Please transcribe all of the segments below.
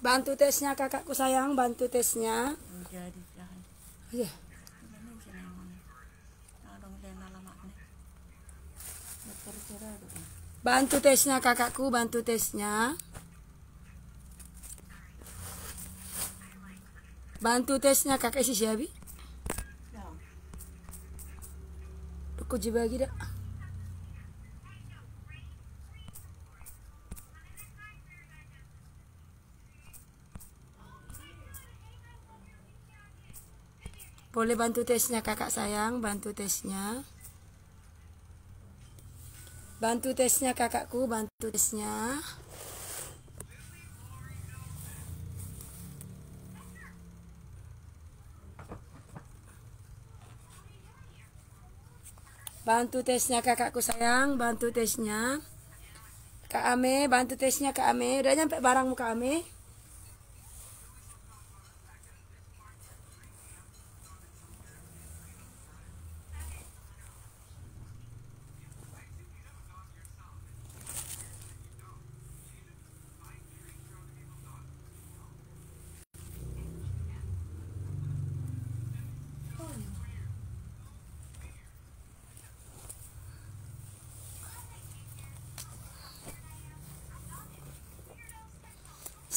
Bantu tesnya kakakku sayang, bantu tesnya. Iya. Bantu tesnya kakakku, bantu tesnya. Bantu tesnya kakak si siabi. Aku jibagi dah. Boleh bantu tesnya kakak sayang, bantu tesnya. Bantu tesnya kakakku, bantu tesnya. Bantu tesnya kakakku sayang, bantu tesnya. Kak Ame, bantu tesnya Kak Ame. Udah nyampe barangmu Kak Ame.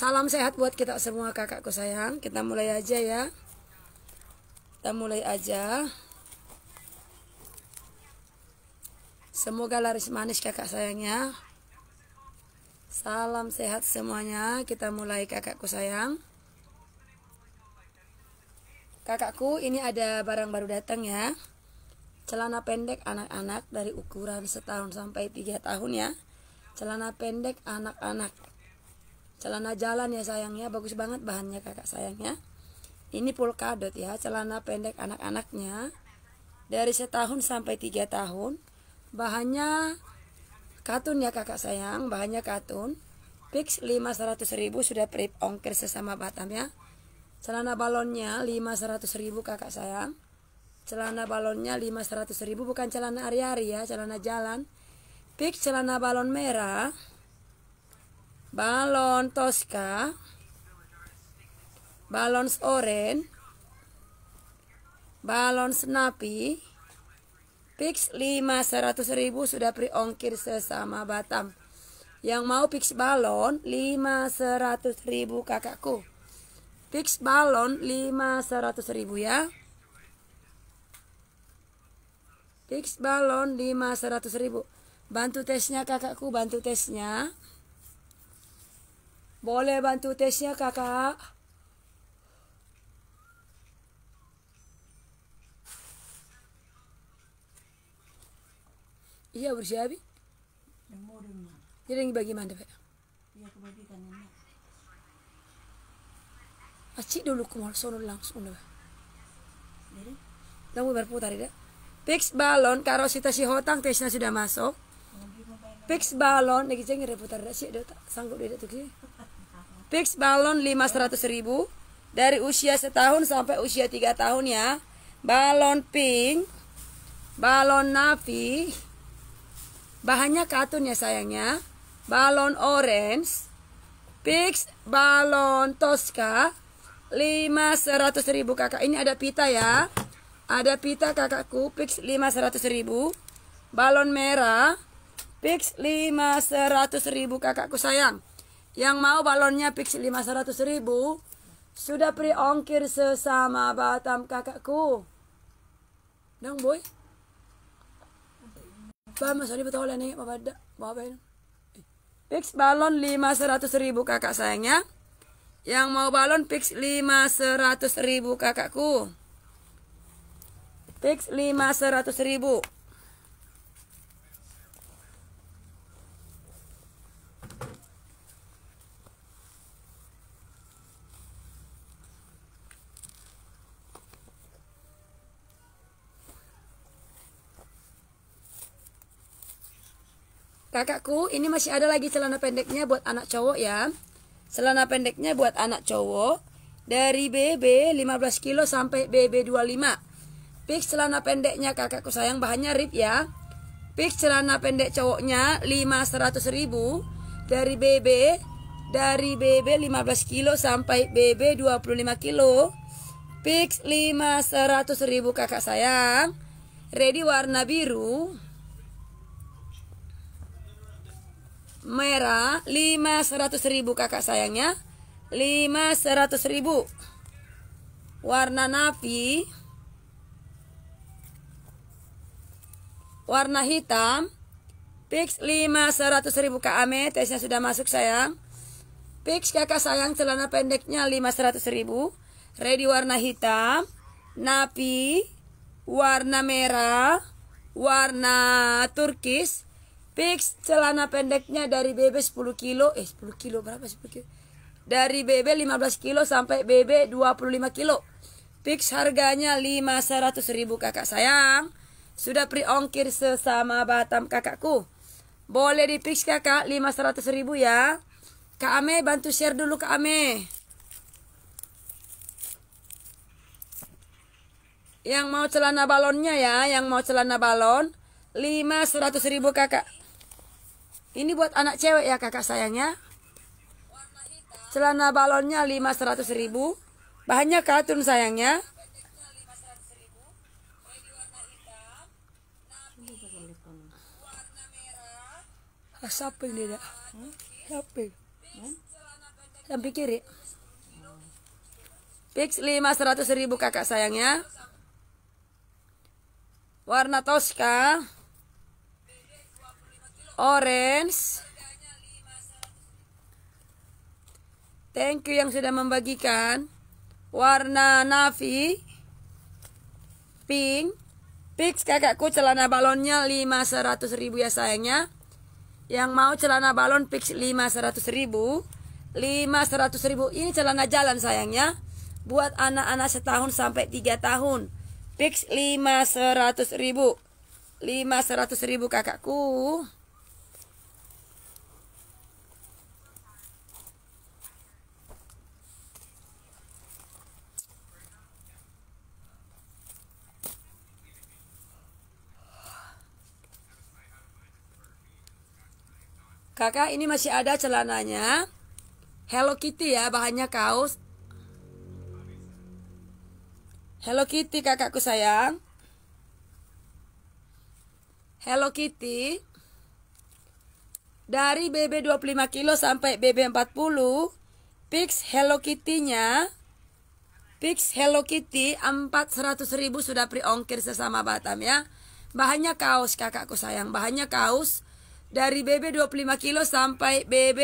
Salam sehat buat kita semua kakakku sayang. Kita mulai aja ya. Kita mulai aja. Semoga laris manis kakak sayangnya. Salam sehat semuanya. Kita mulai kakakku sayang. Kakakku ini ada barang baru datang ya. Celana pendek anak-anak dari ukuran setahun sampai tiga tahun ya. Celana pendek anak-anak celana jalan ya sayangnya bagus banget bahannya kakak sayangnya ini polkadot ya celana pendek anak-anaknya dari setahun sampai tiga tahun bahannya katun ya kakak sayang bahannya katun fix 500 ribu sudah prip ongkir sesama Batam ya celana balonnya 500 ribu kakak sayang celana balonnya 500 ribu bukan celana ari-ari ya celana jalan fix celana balon merah balon Tosca, balon oren, balon senapi, Pix 5 100 ribu sudah priongkir sesama Batam. Yang mau fix balon 5 100 ribu kakakku. Fix balon 5 ribu ya. Fix balon 5 100 ribu. Bantu tesnya kakakku, bantu tesnya. Boleh bantu tesnya kakak? Iya bersiapi? Jadi bagaimana pak? Aci dulu kumar sono langsung deh. Jadi? Kamu berputar ya. Fix balon karo si si hotang tesnya sudah masuk. Fix balon lagi jangan berputar dah sih, sanggup dia tuh Fix balon 500 ribu dari usia setahun sampai usia 3 tahun ya. Balon pink, balon navy bahannya katun ya sayangnya. Balon orange, fix balon tosca 500 ribu kakak. Ini ada pita ya. Ada pita kakakku fix 500 ribu. Balon merah fix 500 ribu kakakku sayang. Yang mau balonnya Pix 500 ribu Sudah pri ongkir sesama Batam kakakku Dong boy Bah Mas Ali betul nih Bapak ada Bapak ini Pix balon 500 ribu kakak sayangnya Yang mau balon Pix 500 ribu kakakku Pix 500 ribu Kakakku, ini masih ada lagi celana pendeknya buat anak cowok ya. Celana pendeknya buat anak cowok dari BB 15 kilo sampai BB 25. Pik celana pendeknya kakakku sayang bahannya rib ya. Pik celana pendek cowoknya 500 ribu dari BB dari BB 15 kilo sampai BB 25 kilo. Pik 500 ribu kakak sayang. Ready warna biru. merah lima seratus ribu kakak sayangnya lima seratus ribu warna navi warna hitam fix lima seratus ribu kak Ame tesnya sudah masuk sayang fix kakak sayang celana pendeknya lima seratus ribu ready warna hitam napi warna merah warna turkis Fix celana pendeknya dari BB 10 kilo, eh 10 kilo berapa 10 kilo? Dari BB 15 kilo sampai BB 25 kilo. Fix harganya 500 ribu kakak sayang. Sudah pre ongkir sesama Batam kakakku. Boleh di fix kakak 500 ribu ya. Kak Ame bantu share dulu Kak Ame. Yang mau celana balonnya ya, yang mau celana balon 500 ribu kakak. Ini buat anak cewek ya kakak sayangnya. Celana balonnya 500 ribu. Bahannya katun sayangnya. Ah, siapa ini Sampai kiri. Fix 500.000 ribu kakak sayangnya. Warna toska orange. Thank you yang sudah membagikan. Warna navy, pink. pix kakakku celana balonnya 500 ribu ya sayangnya. Yang mau celana balon fix 500 ribu. 500 ribu ini celana jalan sayangnya. Buat anak-anak setahun sampai 3 tahun. Fix 500 ribu. 500 ribu kakakku. Kakak ini masih ada celananya. Hello Kitty ya, bahannya kaos. Hello Kitty kakakku sayang. Hello Kitty. Dari BB 25 kilo sampai BB 40, Fix Hello Kitty-nya Pix Hello Kitty 400 ribu sudah pre-ongkir sesama Batam ya. Bahannya kaos kakakku sayang, bahannya kaos dari BB 25 kilo sampai BB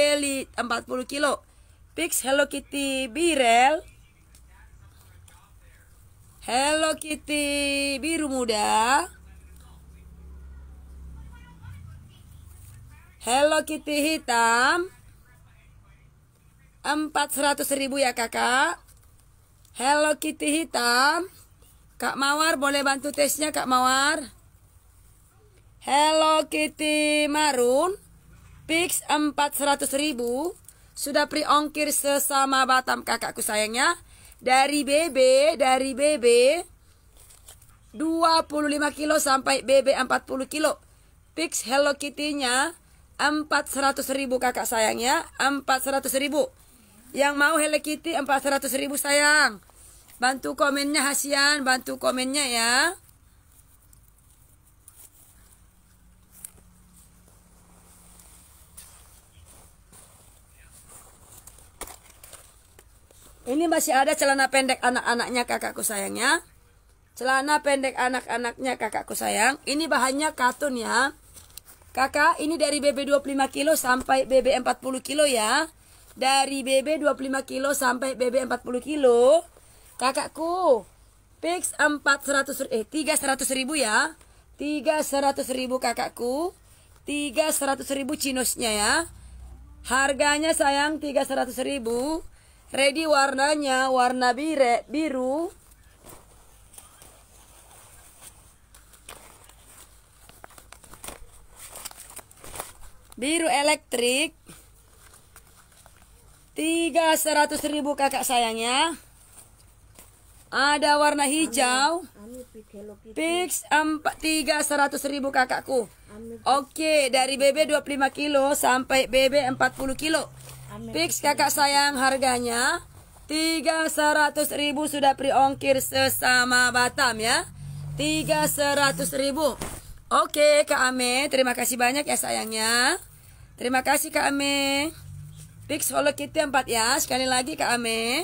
40 kilo. Pix Hello Kitty Birel. Hello Kitty biru muda. Hello Kitty hitam. 400 ribu ya kakak. Hello Kitty hitam. Kak Mawar boleh bantu tesnya Kak Mawar. Hello Kitty Marun Pix 400 ribu Sudah priongkir sesama Batam kakakku sayangnya Dari BB Dari BB 25 kilo sampai BB 40 kilo Pix Hello Kitty-nya 400 ribu kakak sayangnya 400 ribu Yang mau Hello Kitty 400 ribu sayang Bantu komennya Hasian Bantu komennya ya Ini masih ada celana pendek anak-anaknya kakakku sayangnya. Celana pendek anak-anaknya kakakku sayang. Ini bahannya katun ya. Kakak, ini dari BB 25 kilo sampai BB 40 kilo ya. Dari BB 25 kilo sampai BB 40 kilo. Kakakku, fix 400 eh 300 ribu ya. 300 ribu kakakku. 300 ribu chinosnya ya. Harganya sayang 300 ribu ready warnanya warna bire, biru biru elektrik tiga seratus ribu kakak sayangnya ada warna hijau fix empat tiga seratus ribu kakakku oke okay, dari BB 25 kilo sampai BB 40 kilo Fix kakak sayang harganya 300.000 ribu sudah priongkir sesama Batam ya 300.000 Oke Kak Ame Terima kasih banyak ya sayangnya Terima kasih Kak Ame Fix Hello Kitty 4 ya Sekali lagi Kak Ame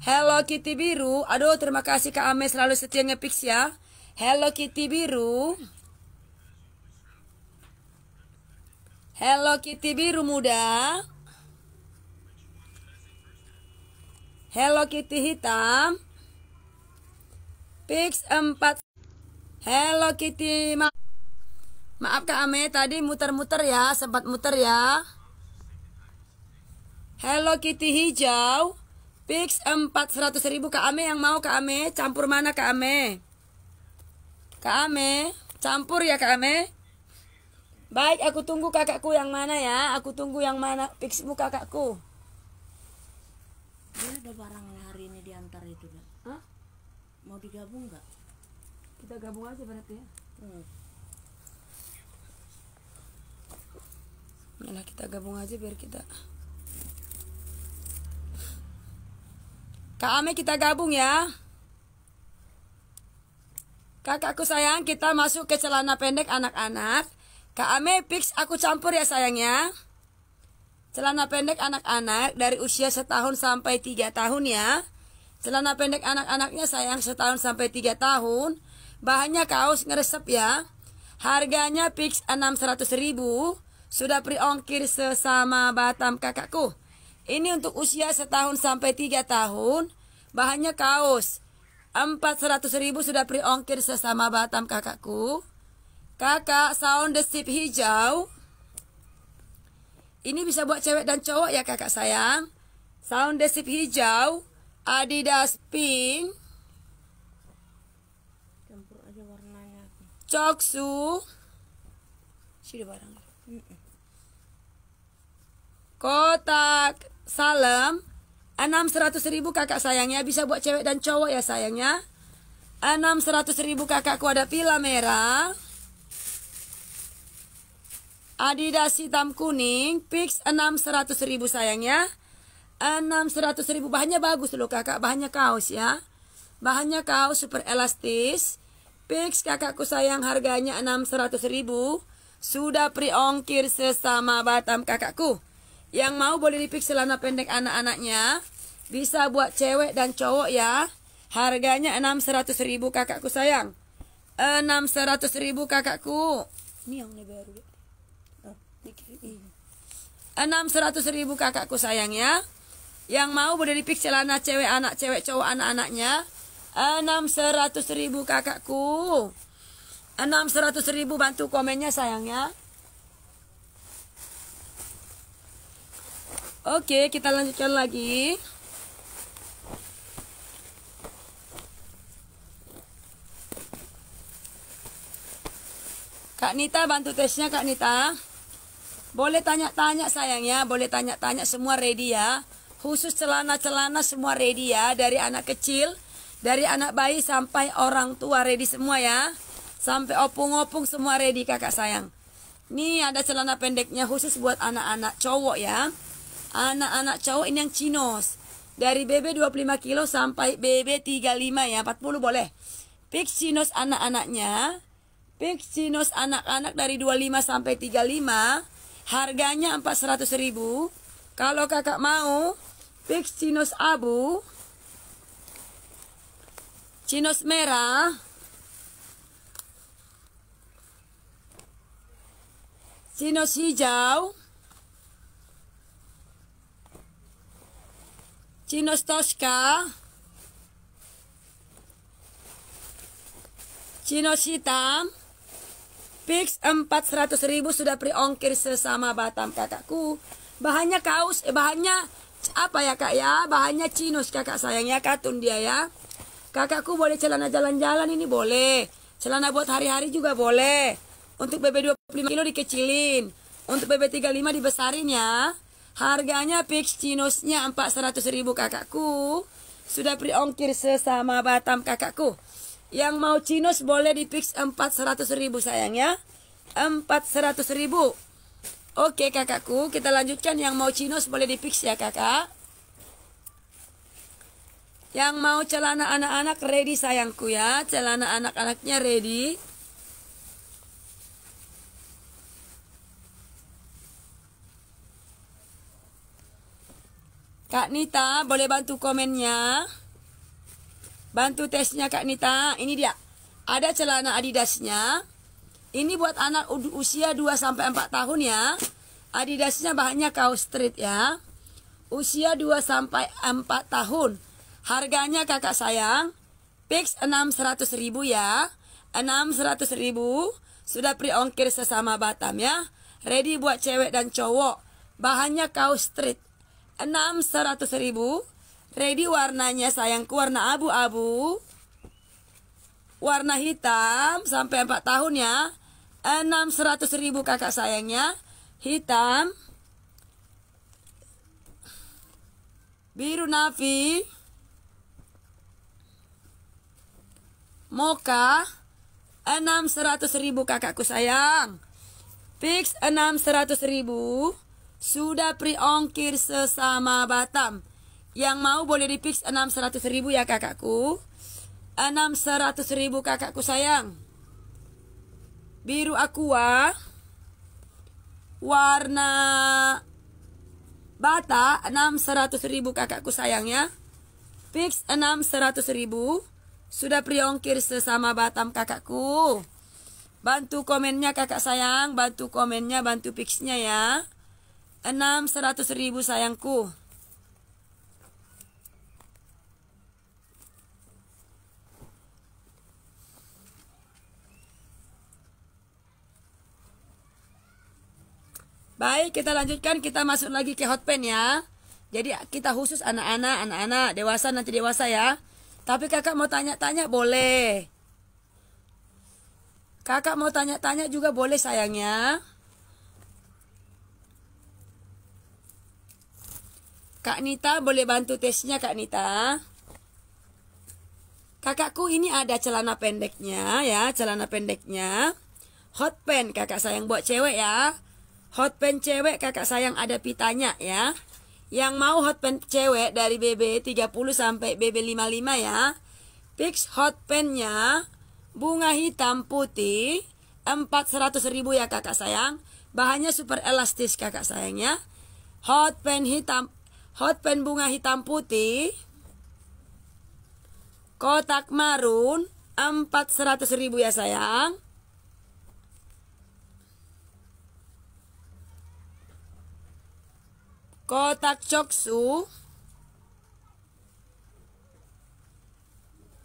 Hello Kitty biru Aduh terima kasih Kak Ame selalu setia ngepix ya Hello Kitty biru Hello Kitty biru muda Hello Kitty hitam. Pix 4. Hello Kitty. Ma Maaf Kak Ame tadi muter-muter ya, sempat muter ya. Hello Kitty hijau. Pix empat seratus ribu Kak Ame yang mau Kak Ame, campur mana Kak Ame? Kak Ame, campur ya Kak Ame. Baik, aku tunggu kakakku yang mana ya? Aku tunggu yang mana pixmu kakakku dia ada barang hari ini diantar itu dah Hah? mau digabung nggak kita gabung aja berarti ya hmm. Nah, kita gabung aja biar kita Kak Ame kita gabung ya Kakakku sayang kita masuk ke celana pendek anak-anak Kak Ame fix aku campur ya sayangnya Celana pendek anak-anak dari usia setahun sampai tiga tahun ya. Celana pendek anak-anaknya sayang setahun sampai tiga tahun. Bahannya kaos ngeresep ya. Harganya fix 600 ribu. Sudah priongkir sesama Batam kakakku. Ini untuk usia setahun sampai tiga tahun. Bahannya kaos. 400 ribu sudah priongkir sesama Batam kakakku. Kakak sound the hijau. Ini bisa buat cewek dan cowok ya kakak sayang. Sound desip hijau, Adidas pink. Campur aja warnanya. Coksu. Sudah barang. Kotak salem. 600 ribu kakak sayangnya bisa buat cewek dan cowok ya sayangnya. 600 ribu kakakku ada pila merah. Adidas hitam kuning, fix enam seratus ribu sayangnya. enam seratus ribu, bahannya bagus loh kakak, bahannya kaos ya. Bahannya kaos super elastis. Fix kakakku sayang harganya enam seratus ribu. Sudah priongkir sesama Batam kakakku. Yang mau boleh di fix celana pendek anak-anaknya. Bisa buat cewek dan cowok ya. Harganya enam seratus ribu kakakku sayang. enam seratus ribu kakakku. Ini yang baru enam seratus ribu kakakku sayangnya yang mau berdiri pik celana cewek anak cewek cowok anak-anaknya enam seratus ribu kakakku enam seratus ribu bantu komennya sayangnya Oke, kita lanjutkan lagi. Kak Nita bantu tesnya Kak Nita. Boleh tanya-tanya sayang ya, boleh tanya-tanya semua ready ya. Khusus celana-celana semua ready ya dari anak kecil, dari anak bayi sampai orang tua ready semua ya. Sampai opung-opung semua ready kakak sayang. Nih ada celana pendeknya khusus buat anak-anak cowok ya. Anak-anak cowok ini yang chinos. Dari BB 25 kilo sampai BB 35 ya, 40 boleh. Pick chinos anak-anaknya. Pick chinos anak-anak dari 25 sampai 35. Harganya 400 ribu. Kalau kakak mau, fix cinos abu, cinos merah, cinos hijau, cinos tosca, cinos hitam, Fix 400 ribu sudah priongkir sesama Batam kakakku. Bahannya kaos, eh, bahannya apa ya kak ya? Bahannya chinos kakak sayangnya katun dia ya. Kakakku boleh celana jalan-jalan ini boleh. Celana buat hari-hari juga boleh. Untuk BB 25 kilo dikecilin. Untuk BB 35 dibesarin ya. Harganya fix chinosnya 400 ribu kakakku. Sudah priongkir sesama Batam kakakku. Yang mau Cinus boleh di fix 400 ribu sayang ya 400 ribu Oke kakakku kita lanjutkan yang mau Cinus boleh di fix ya kakak Yang mau celana anak-anak ready sayangku ya Celana anak-anaknya ready Kak Nita boleh bantu komennya Bantu tesnya Kak Nita. Ini dia. Ada celana Adidasnya. Ini buat anak usia 2 sampai 4 tahun ya. Adidasnya bahannya kaos street ya. Usia 2 sampai 4 tahun. Harganya Kakak sayang fix 600 ribu ya. 600 ribu sudah pre ongkir sesama Batam ya. Ready buat cewek dan cowok. Bahannya kaos street. 600 ribu Ready warnanya sayangku warna abu-abu Warna hitam sampai 4 tahun ya 600 ribu kakak sayangnya Hitam Biru nafi Moka 600 ribu kakakku sayang Fix 600 ribu Sudah priongkir sesama Batam yang mau boleh di fix 600 ribu ya kakakku 600 ribu kakakku sayang Biru aqua Warna Bata 600 ribu kakakku sayang ya Fix 600 ribu Sudah priongkir sesama Batam kakakku Bantu komennya kakak sayang Bantu komennya, bantu fixnya ya 600 ribu sayangku Baik, kita lanjutkan. Kita masuk lagi ke hot pen ya. Jadi kita khusus anak-anak, anak-anak, dewasa nanti dewasa ya. Tapi kakak mau tanya-tanya boleh. Kakak mau tanya-tanya juga boleh sayangnya. Kak Nita boleh bantu tesnya Kak Nita. Kakakku ini ada celana pendeknya ya, celana pendeknya. Hot pen kakak sayang buat cewek ya. Hot pen cewek kakak sayang ada pitanya ya. Yang mau hot pen cewek dari BB 30 sampai BB 55 ya. Fix hot nya bunga hitam putih 400 ribu ya kakak sayang. Bahannya super elastis kakak sayangnya. hot pen hitam hot pen bunga hitam putih kotak marun 400 ribu ya sayang kotak coksu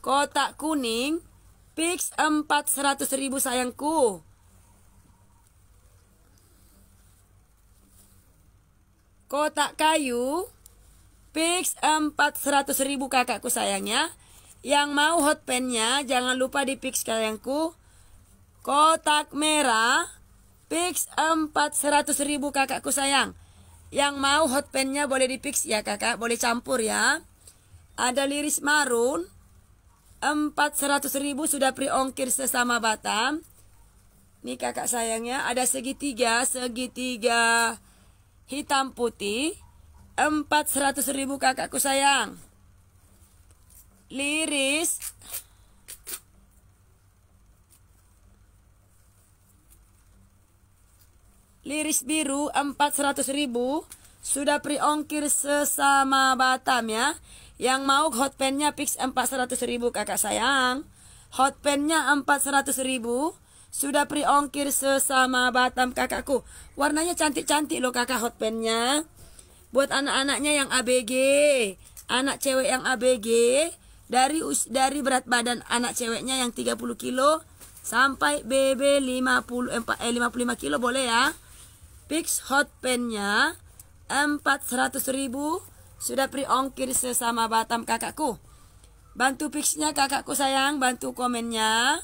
kotak kuning fix empat seratus ribu sayangku kotak kayu fix empat seratus ribu kakakku sayangnya yang mau hot pennya jangan lupa di fix sayangku kotak merah fix empat seratus ribu kakakku sayang yang mau hot pennya boleh dipix ya kakak, boleh campur ya. Ada liris marun, empat ribu sudah priongkir sesama Batam. ini kakak sayangnya ada segitiga, segitiga hitam putih. Empat ribu kakakku sayang. Liris Liris biru 400 ribu Sudah priongkir sesama Batam ya Yang mau hot pennya fix 400 ribu kakak sayang Hotpennya 400 ribu sudah priongkir sesama Batam kakakku. Warnanya cantik-cantik loh kakak hot pennya Buat anak-anaknya yang ABG, anak cewek yang ABG, dari dari berat badan anak ceweknya yang 30 kilo sampai BB 50 eh, 55 eh, kilo boleh ya. Fix hot pennya 400 ribu sudah pri ongkir sesama Batam kakakku. Bantu fixnya kakakku sayang, bantu komennya.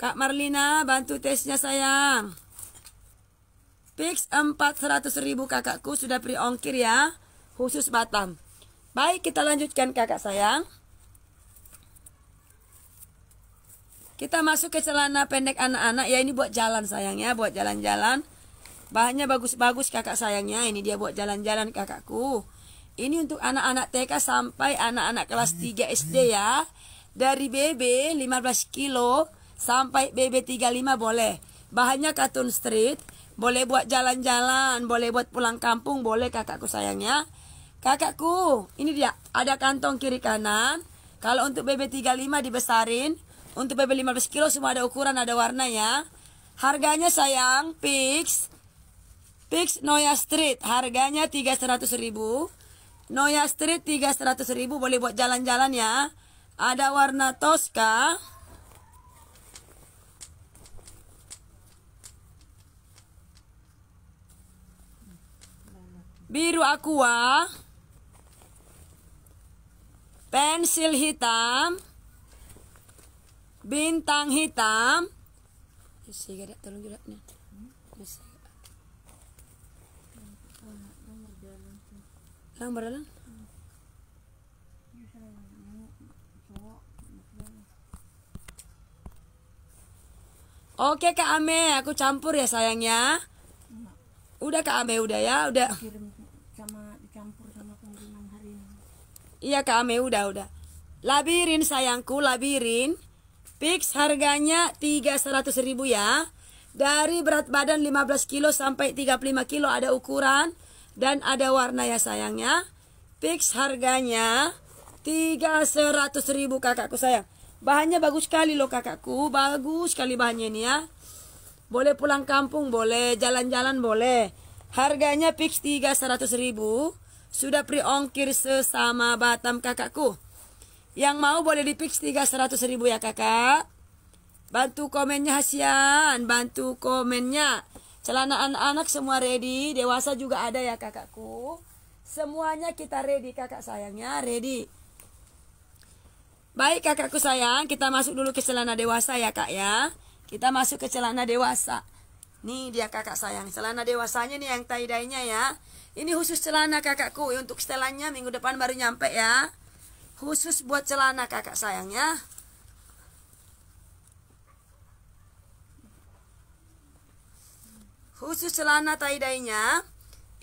Kak Marlina, bantu tesnya sayang. Fix 400 ribu kakakku sudah pri ongkir ya, khusus Batam. Baik, kita lanjutkan kakak sayang. Kita masuk ke celana pendek anak-anak ya ini buat jalan sayang ya, buat jalan-jalan. Bahannya bagus-bagus kakak sayangnya. Ini dia buat jalan-jalan kakakku. Ini untuk anak-anak TK sampai anak-anak kelas 3 SD ya. Dari BB 15 kilo sampai BB 35 boleh. Bahannya katun street. Boleh buat jalan-jalan, boleh buat pulang kampung, boleh kakakku sayangnya. Kakakku, ini dia, ada kantong kiri kanan. Kalau untuk BB35 dibesarin, untuk BB15 kilo semua ada ukuran, ada warna ya. Harganya sayang, fix Pix Noya Street harganya 300.000. Noya Street 300.000 boleh buat jalan-jalan ya ada warna Tosca biru aqua pensil hitam bintang hitam tolong Oke Kak Ame, aku campur ya sayangnya. Iya. Udah Kak Ame, udah ya, udah. Iya Kak Ame, udah udah. Labirin sayangku, labirin. Fix harganya 300.000 ya. Dari berat badan 15 kilo sampai 35 kilo ada ukuran dan ada warna ya sayangnya fix harganya 300.000 kakakku sayang bahannya bagus sekali loh kakakku bagus sekali bahannya ini ya boleh pulang kampung boleh jalan-jalan boleh harganya fix 300.000 sudah pre ongkir sesama Batam kakakku yang mau boleh di fix 300.000 ya kakak bantu komennya Hasian bantu komennya Celana anak-anak semua ready, dewasa juga ada ya kakakku. Semuanya kita ready kakak sayangnya, ready. Baik kakakku sayang, kita masuk dulu ke celana dewasa ya kak ya. Kita masuk ke celana dewasa. Nih dia kakak sayang, celana dewasanya nih yang taidainya ya. Ini khusus celana kakakku, untuk setelannya minggu depan baru nyampe ya. Khusus buat celana kakak sayangnya Khusus celana tie-dye-nya,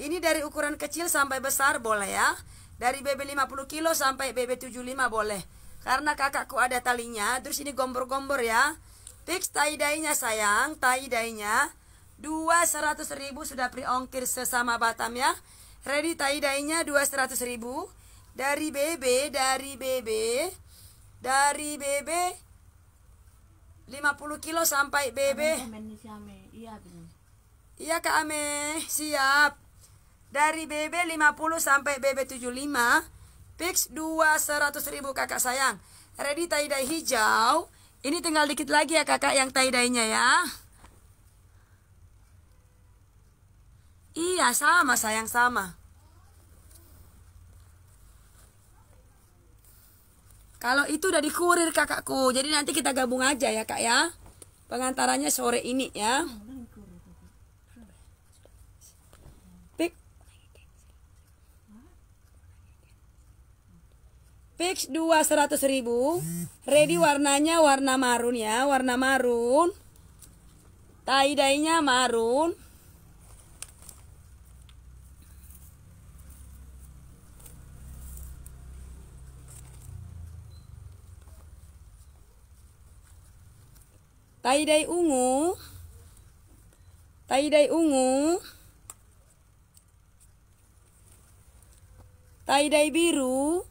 ini dari ukuran kecil sampai besar boleh ya. Dari BB 50 kilo sampai BB 75 boleh. Karena kakakku ada talinya, terus ini gombor-gombor ya. Fix tie-dye-nya sayang, tie-dye-nya. Dua ribu sudah pre ongkir sesama Batam ya. Ready tie-dye-nya dua ribu. Dari BB, dari BB, dari BB 50 kilo sampai BB Iya Kak Ame, siap. Dari BB 50 sampai BB 75, fix 2 100 ribu kakak sayang. Ready tie dye hijau. Ini tinggal dikit lagi ya kakak yang tie dye ya. Iya sama sayang sama. Kalau itu udah dikurir kakakku, jadi nanti kita gabung aja ya kak ya. Pengantarannya sore ini ya. Fix 2 100 ribu Ready warnanya warna marun ya Warna marun tie marun tie ungu tie ungu tie biru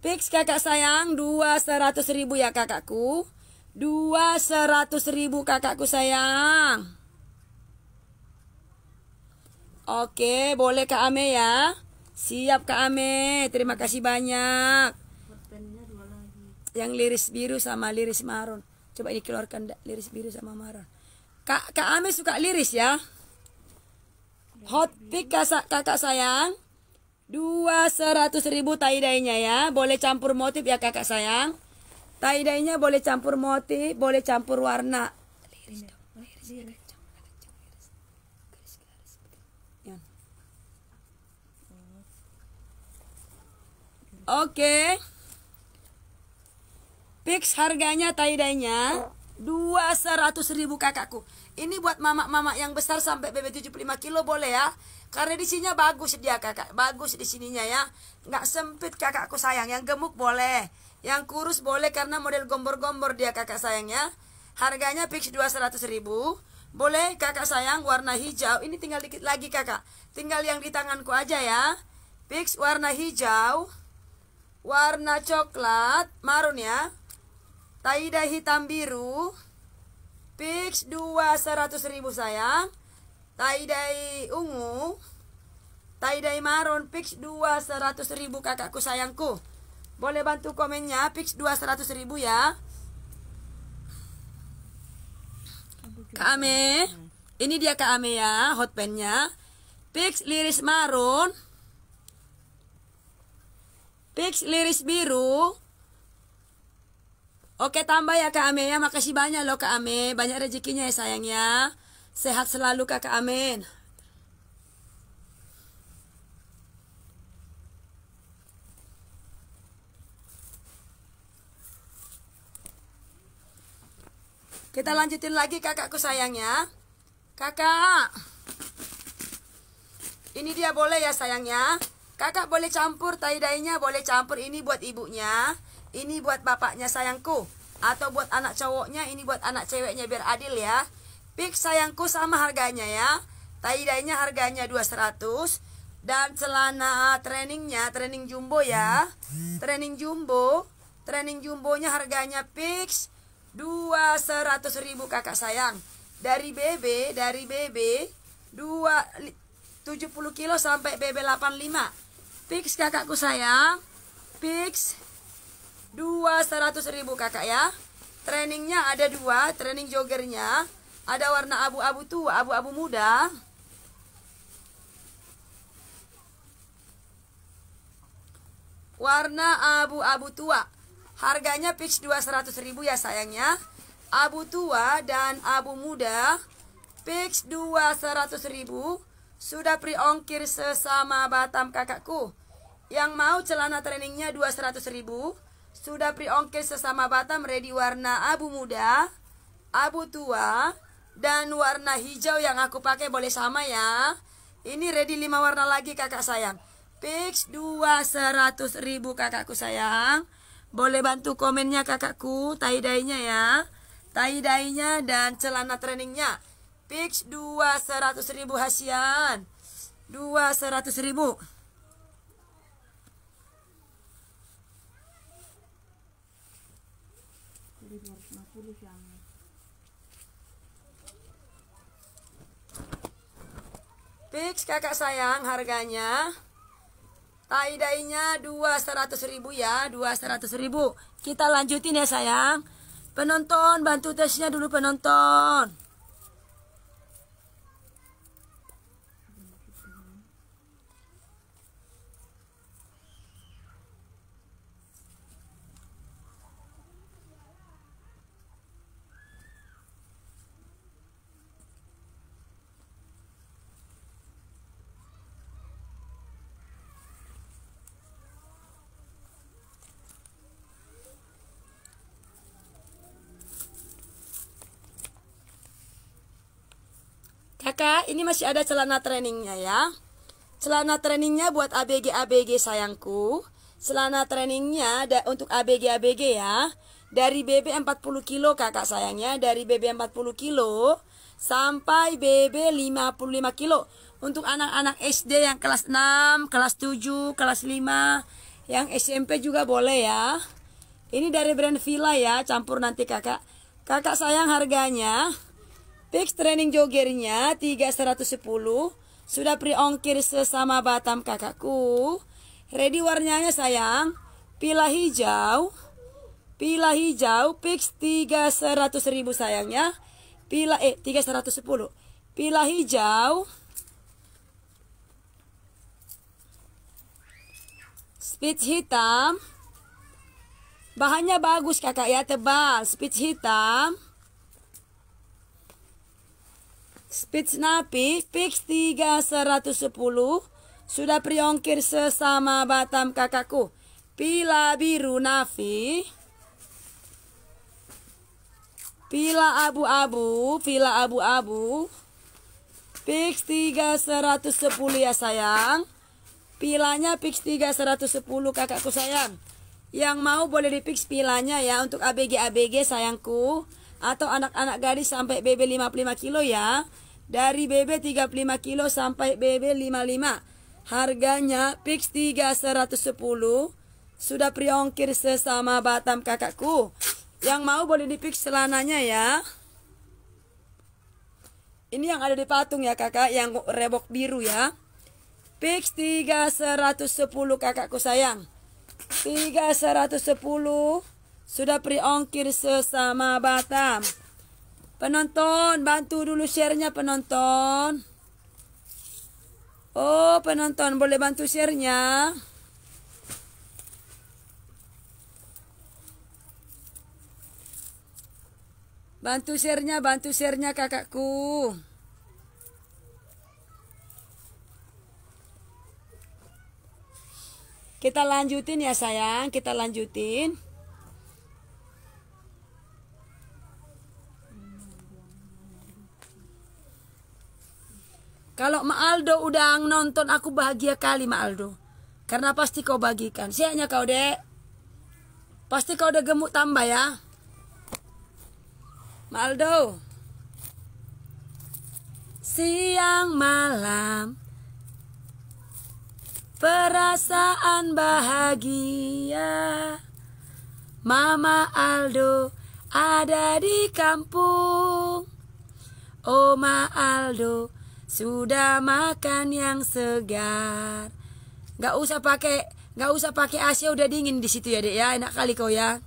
Fix kakak sayang, dua seratus ribu ya kakakku. Dua seratus ribu kakakku sayang. Oke, boleh Kak Ame ya. Siap Kak Ame, terima kasih banyak. Yang liris biru sama liris marun. Coba ini keluarkan liris biru sama marun. Kak, Kak Ame suka liris ya. Hot pick kakak sayang. Dua seratus ribu taidainya ya. Boleh campur motif ya kakak sayang. taidainya boleh campur motif, boleh campur warna. Oke. Fix harganya taidainya dua seratus ribu kakakku. Ini buat mamak-mamak yang besar sampai BB 75 kilo boleh ya. Karena di sininya bagus dia kakak, bagus di sininya ya. Nggak sempit kakakku sayang, yang gemuk boleh, yang kurus boleh karena model gombor-gombor dia kakak sayangnya. Harganya fix 200 ribu. Boleh kakak sayang warna hijau, ini tinggal dikit lagi kakak. Tinggal yang di tanganku aja ya. Fix warna hijau, warna coklat, marun ya. Taida hitam biru. Fix dua seratus ribu sayang tie-dye ungu, tie-dye marun, Pix 2 100 ribu kakakku sayangku. Boleh bantu komennya, Pix 2 100 ribu ya. Kak Ame, ini dia Kak Ame ya, hotpennya. Pix liris marun, Pix liris biru, Oke tambah ya Kak Ame ya Makasih banyak loh Kak Ame Banyak rezekinya ya sayang ya Sehat selalu kakak, amin. Kita lanjutin lagi kakakku sayangnya, Kakak. Ini dia boleh ya sayangnya. Kakak boleh campur taidainya, boleh campur ini buat ibunya, ini buat bapaknya sayangku. Atau buat anak cowoknya, ini buat anak ceweknya biar adil ya. Pik sayangku sama harganya ya. Tayidainya harganya 200 dan celana trainingnya training jumbo ya. Training jumbo, training jumbonya harganya fix 200.000 kakak sayang. Dari BB, dari BB 2 70 kilo sampai BB 85. Fix kakakku sayang. Fix 200.000 kakak ya. Trainingnya ada dua, training jogernya. Ada warna abu-abu tua, abu-abu muda. Warna abu-abu tua. Harganya fix 200 ribu ya sayangnya. Abu tua dan abu muda fix 200 ribu. Sudah priongkir sesama Batam kakakku. Yang mau celana trainingnya 200 ribu. Sudah priongkir sesama Batam ready warna abu muda, abu tua, dan warna hijau yang aku pakai boleh sama ya ini ready 5 warna lagi kakak sayang fix 2 100 ribu kakakku sayang boleh bantu komennya kakakku tie dye-nya ya tie dye-nya dan celana trainingnya fix 2 100 ribu hasian 2 100 ribu Fix kakak sayang harganya. taidainya dua seratus ribu ya, seratus ribu. Kita lanjutin ya sayang. Penonton bantu tesnya dulu penonton. Maka ini masih ada celana trainingnya ya. Celana trainingnya buat ABG-ABG sayangku. celana trainingnya untuk ABG-ABG ya. Dari BB 40 kilo kakak sayangnya. Dari BB 40 kilo sampai BB 55 kilo. Untuk anak-anak SD yang kelas 6, kelas 7, kelas 5. Yang SMP juga boleh ya. Ini dari brand Villa ya. Campur nanti kakak. Kakak sayang harganya Fix training jogernya 3110. Sudah pre-ongkir sesama Batam kakakku. Ready warnanya sayang. Pila hijau. Pila hijau fix 300 ribu sayangnya. Pila eh 310. Pila hijau. Speed hitam. Bahannya bagus kakak ya tebal. Speed hitam. Speech Napi, Fix 3110, sudah priongkir sesama Batam kakakku. Pila biru Nafi, Pila abu-abu, Pila abu-abu. Fix 3110 ya sayang. Pilanya fix 3110 kakakku sayang. Yang mau boleh di fix pilanya ya untuk ABG-ABG sayangku atau anak-anak gadis sampai BB 55 kilo ya. Dari BB 35 kilo sampai BB 55. Harganya fix 3110. Sudah priongkir sesama Batam kakakku. Yang mau boleh dipix celananya ya. Ini yang ada di patung ya kakak, yang rebok biru ya. Fix 3110 kakakku sayang. 3110 sudah priongkir sesama Batam. Penonton, bantu dulu share-nya penonton. Oh, penonton boleh bantu share-nya. Bantu share-nya, bantu share-nya kakakku. Kita lanjutin ya sayang, kita lanjutin. Kalau Ma Aldo udah nonton aku bahagia kali Ma Aldo, Karena pasti kau bagikan. Siapnya kau, Dek. Pasti kau udah gemuk tambah ya. Aldo, Siang malam Perasaan bahagia Mama Aldo ada di kampung Oma oh, Aldo sudah makan yang segar. Gak usah pakai gak usah pakai AC udah dingin di situ ya Dek ya. Enak kali kau ya.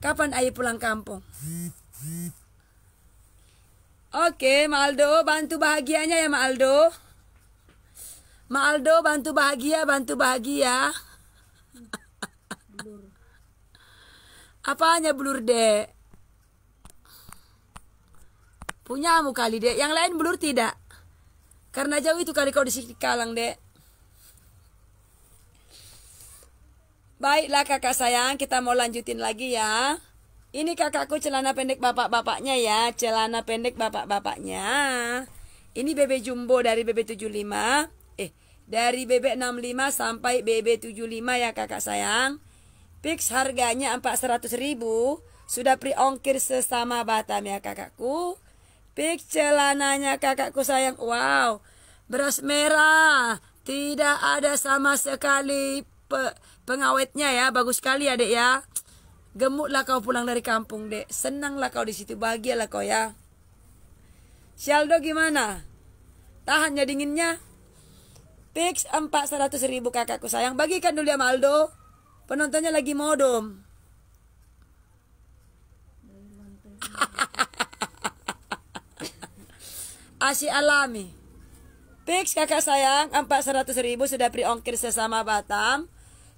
Kapan ayu pulang kampung? Oke, Maldo bantu bahagianya ya Maldo. Maldo bantu bahagia, bantu bahagia. Apa Apanya blur, Dek? Punyamu kali, Dek. Yang lain blur tidak? Karena jauh itu kali kau di sini kalang, Dek. Baiklah kakak sayang, kita mau lanjutin lagi ya. Ini kakakku celana pendek bapak-bapaknya ya, celana pendek bapak-bapaknya. Ini bebek jumbo dari BB 75. Eh, dari BB 65 sampai BB 75 ya kakak sayang. Fix harganya 400.000, Sudah pre ongkir sesama Batam ya kakakku. Pik celananya kakakku sayang. Wow, beras merah. Tidak ada sama sekali pe pengawetnya ya. Bagus sekali ya, Dek ya. Gemuklah kau pulang dari kampung, Dek. Senanglah kau di situ, bahagialah kau ya. Sheldo gimana? tahannya dinginnya? Pix 400 ribu kakakku sayang. Bagikan dulu ya Maldo. Penontonnya lagi modom. Asi Alami. Fix kakak sayang, 400 ribu sudah pre ongkir sesama Batam.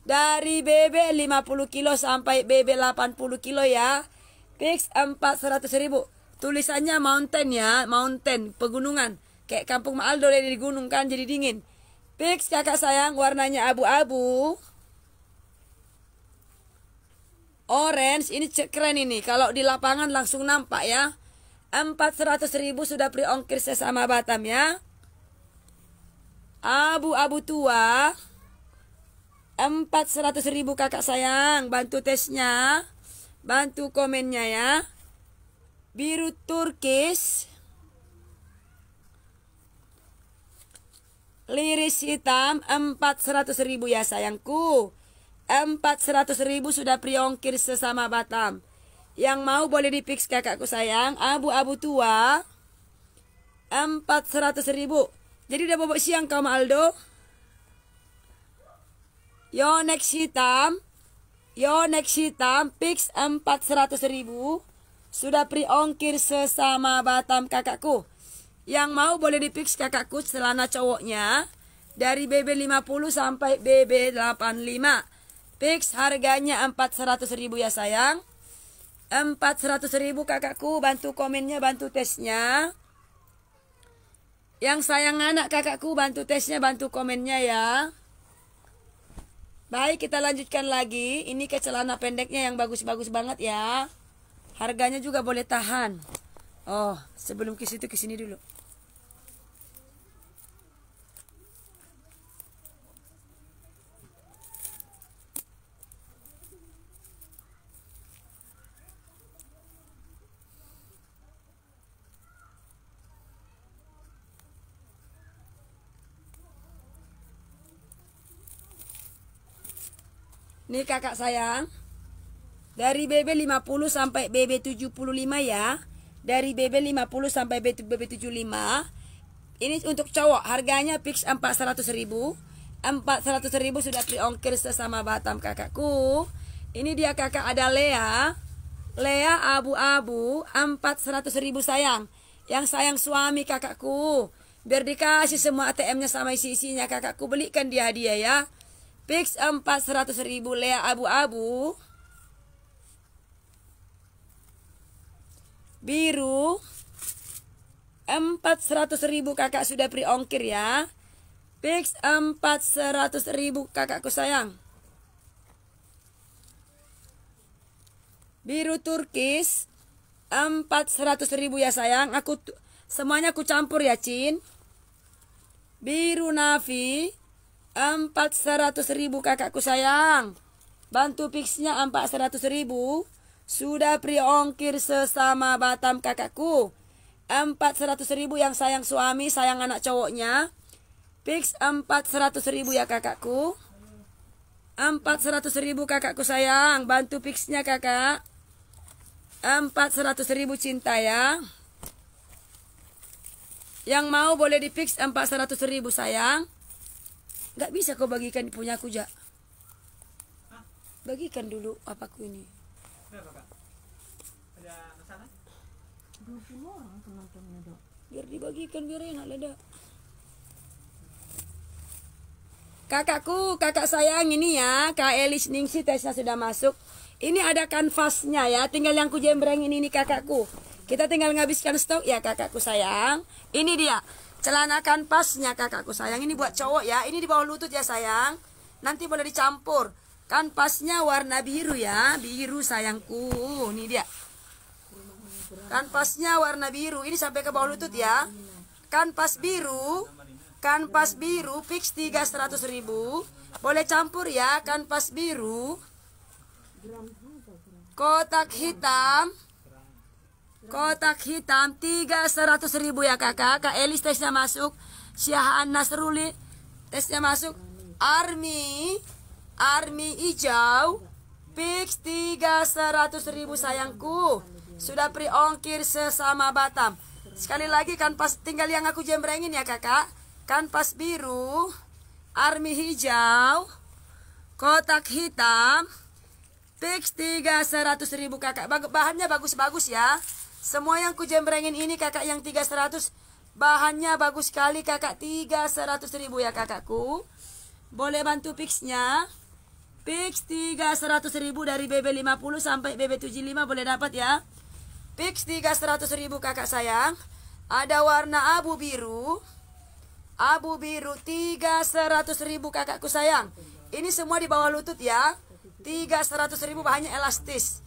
Dari BB 50 kilo sampai BB 80 kilo ya. Fix 400 ribu. Tulisannya mountain ya, mountain, pegunungan. Kayak kampung Maaldo di gunung kan jadi dingin. Fix kakak sayang, warnanya abu-abu orange ini keren ini kalau di lapangan langsung nampak ya empat seratus ribu sudah priongkir ongkir sesama Batam ya. Abu-abu tua. empat seratus ribu kakak sayang. Bantu tesnya. Bantu komennya ya. Biru turkis. Liris hitam empat seratus ribu ya sayangku. empat seratus ribu sudah priongkir sesama Batam. Yang mau boleh dipix kakakku sayang. Abu-abu tua. 400 ribu. Jadi udah bobok siang kau Aldo. yonex hitam. yonex next hitam. Pix 400 ribu. Sudah pri ongkir sesama Batam kakakku. Yang mau boleh dipix kakakku celana cowoknya. Dari BB50 sampai BB85. Pix harganya 400 ribu ya sayang empat seratus ribu kakakku bantu komennya bantu tesnya yang sayang anak kakakku bantu tesnya bantu komennya ya baik kita lanjutkan lagi ini ke celana pendeknya yang bagus-bagus banget ya harganya juga boleh tahan oh sebelum ke situ ke sini dulu Ini kakak sayang. Dari BB 50 sampai BB 75 ya. Dari BB 50 sampai BB 75. Ini untuk cowok harganya fix 400 ribu. 400 ribu sudah terongkir sesama Batam kakakku. Ini dia kakak ada Lea. Lea abu-abu 400 ribu sayang. Yang sayang suami kakakku. Biar dikasih semua ATM-nya sama isi-isinya kakakku belikan dia hadiah ya. Pix 4 100 ribu Lea abu-abu Biru 4 100 ribu kakak sudah pri ongkir ya Pix 4 100 ribu kakakku sayang Biru turkis 4 100 ribu ya sayang Aku semuanya aku campur ya Cin Biru navi Empat seratus ribu kakakku sayang. Bantu fixnya empat seratus ribu. Sudah priongkir sesama Batam kakakku. Empat seratus ribu yang sayang suami, sayang anak cowoknya. Fix empat seratus ribu ya kakakku. Empat seratus ribu kakakku sayang. Bantu fixnya kakak. Empat seratus ribu cinta ya. Yang mau boleh di fix empat seratus ribu sayang nggak bisa kau bagikan punya aku ja bagikan dulu apaku ini ada masalah 20 orang dok biar dibagikan biar enak leda kakakku kakak sayang ini ya kak Elis Ningsi tesnya sudah masuk ini ada kanvasnya ya tinggal yang ku jembrengin ini kakakku kita tinggal ngabiskan stok ya kakakku sayang ini dia celana kanvasnya kakakku sayang ini buat cowok ya ini di bawah lutut ya sayang nanti boleh dicampur kanvasnya warna biru ya biru sayangku ini dia kanvasnya warna biru ini sampai ke bawah lutut ya kanvas biru kanvas biru fix 300 ribu boleh campur ya kanvas biru kotak hitam Kotak hitam tiga ribu ya kakak. Kak Elis tesnya masuk. Syahan Nasruli tesnya masuk. Army, Army hijau. Pix tiga ribu sayangku. Sudah priongkir sesama Batam. Sekali lagi kan pas tinggal yang aku jembrengin ya kakak. Kan pas biru, Army hijau, kotak hitam. Pix tiga ribu kakak. Bahannya bagus-bagus ya. Semua yang kujembrengin ini kakak yang 300 Bahannya bagus sekali kakak 300 ribu ya kakakku Boleh bantu fixnya Fix 300 ribu dari BB50 sampai BB75 boleh dapat ya Fix 300 ribu kakak sayang Ada warna abu biru Abu biru 300 ribu kakakku sayang Ini semua di bawah lutut ya 300 ribu bahannya elastis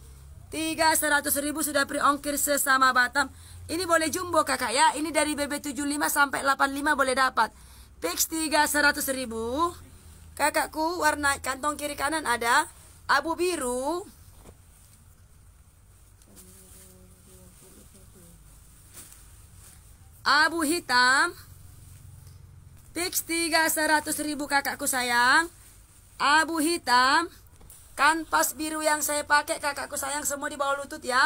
Tiga seratus ribu sudah priongkir sesama Batam. Ini boleh jumbo kakak ya. Ini dari BB75 sampai 85 boleh dapat. Fix tiga seratus ribu. Kakakku warna kantong kiri kanan ada abu biru. Abu hitam. Fix tiga seratus ribu kakakku sayang. Abu hitam. Kanvas biru yang saya pakai kakakku sayang semua di bawah lutut ya.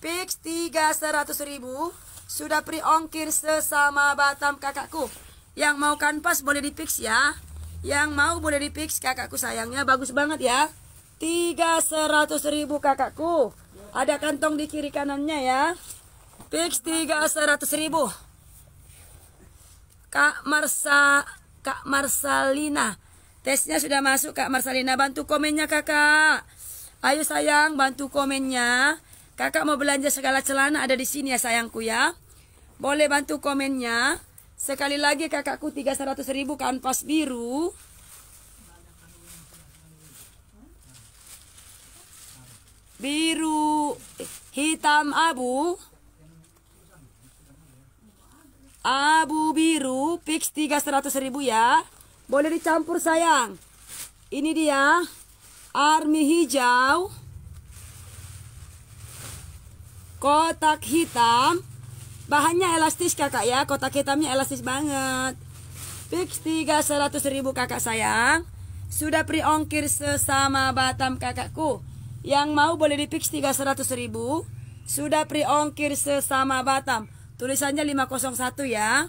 Fix 300 ribu. Sudah pre ongkir sesama Batam kakakku. Yang mau kanvas boleh di fix ya. Yang mau boleh di fix kakakku sayangnya bagus banget ya. 300 ribu kakakku. Ada kantong di kiri kanannya ya. Fix 300 ribu. Kak Marsa Kak Marsalina Tesnya sudah masuk Kak Marsalina. Bantu komennya Kakak. Ayo sayang, bantu komennya. Kakak mau belanja segala celana ada di sini ya sayangku ya. Boleh bantu komennya. Sekali lagi kakakku 300 ribu kanvas biru. Biru, hitam abu. Abu biru, fix 300 ribu ya. Boleh dicampur sayang. Ini dia army hijau. Kotak hitam. Bahannya elastis kakak ya. Kotak hitamnya elastis banget. Fix 3 100 ribu kakak sayang. Sudah priongkir sesama Batam kakakku. Yang mau boleh di fix 3 100 ribu. Sudah priongkir sesama Batam. Tulisannya 501 ya.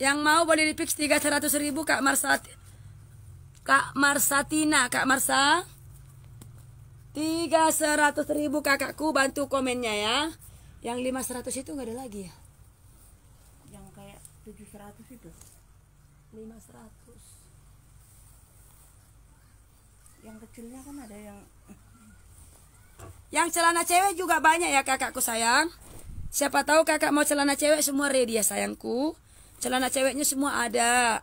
Yang mau boleh di fix seratus ribu Kak Marsat Kak Marsatina, Kak Marsa. tiga seratus ribu kakakku bantu komennya ya. Yang lima seratus itu nggak ada lagi ya? Yang kayak tujuh seratus itu. lima seratus Yang kecilnya kan ada yang Yang celana cewek juga banyak ya kakakku sayang. Siapa tahu kakak mau celana cewek semua ready ya sayangku. Celana ceweknya semua ada.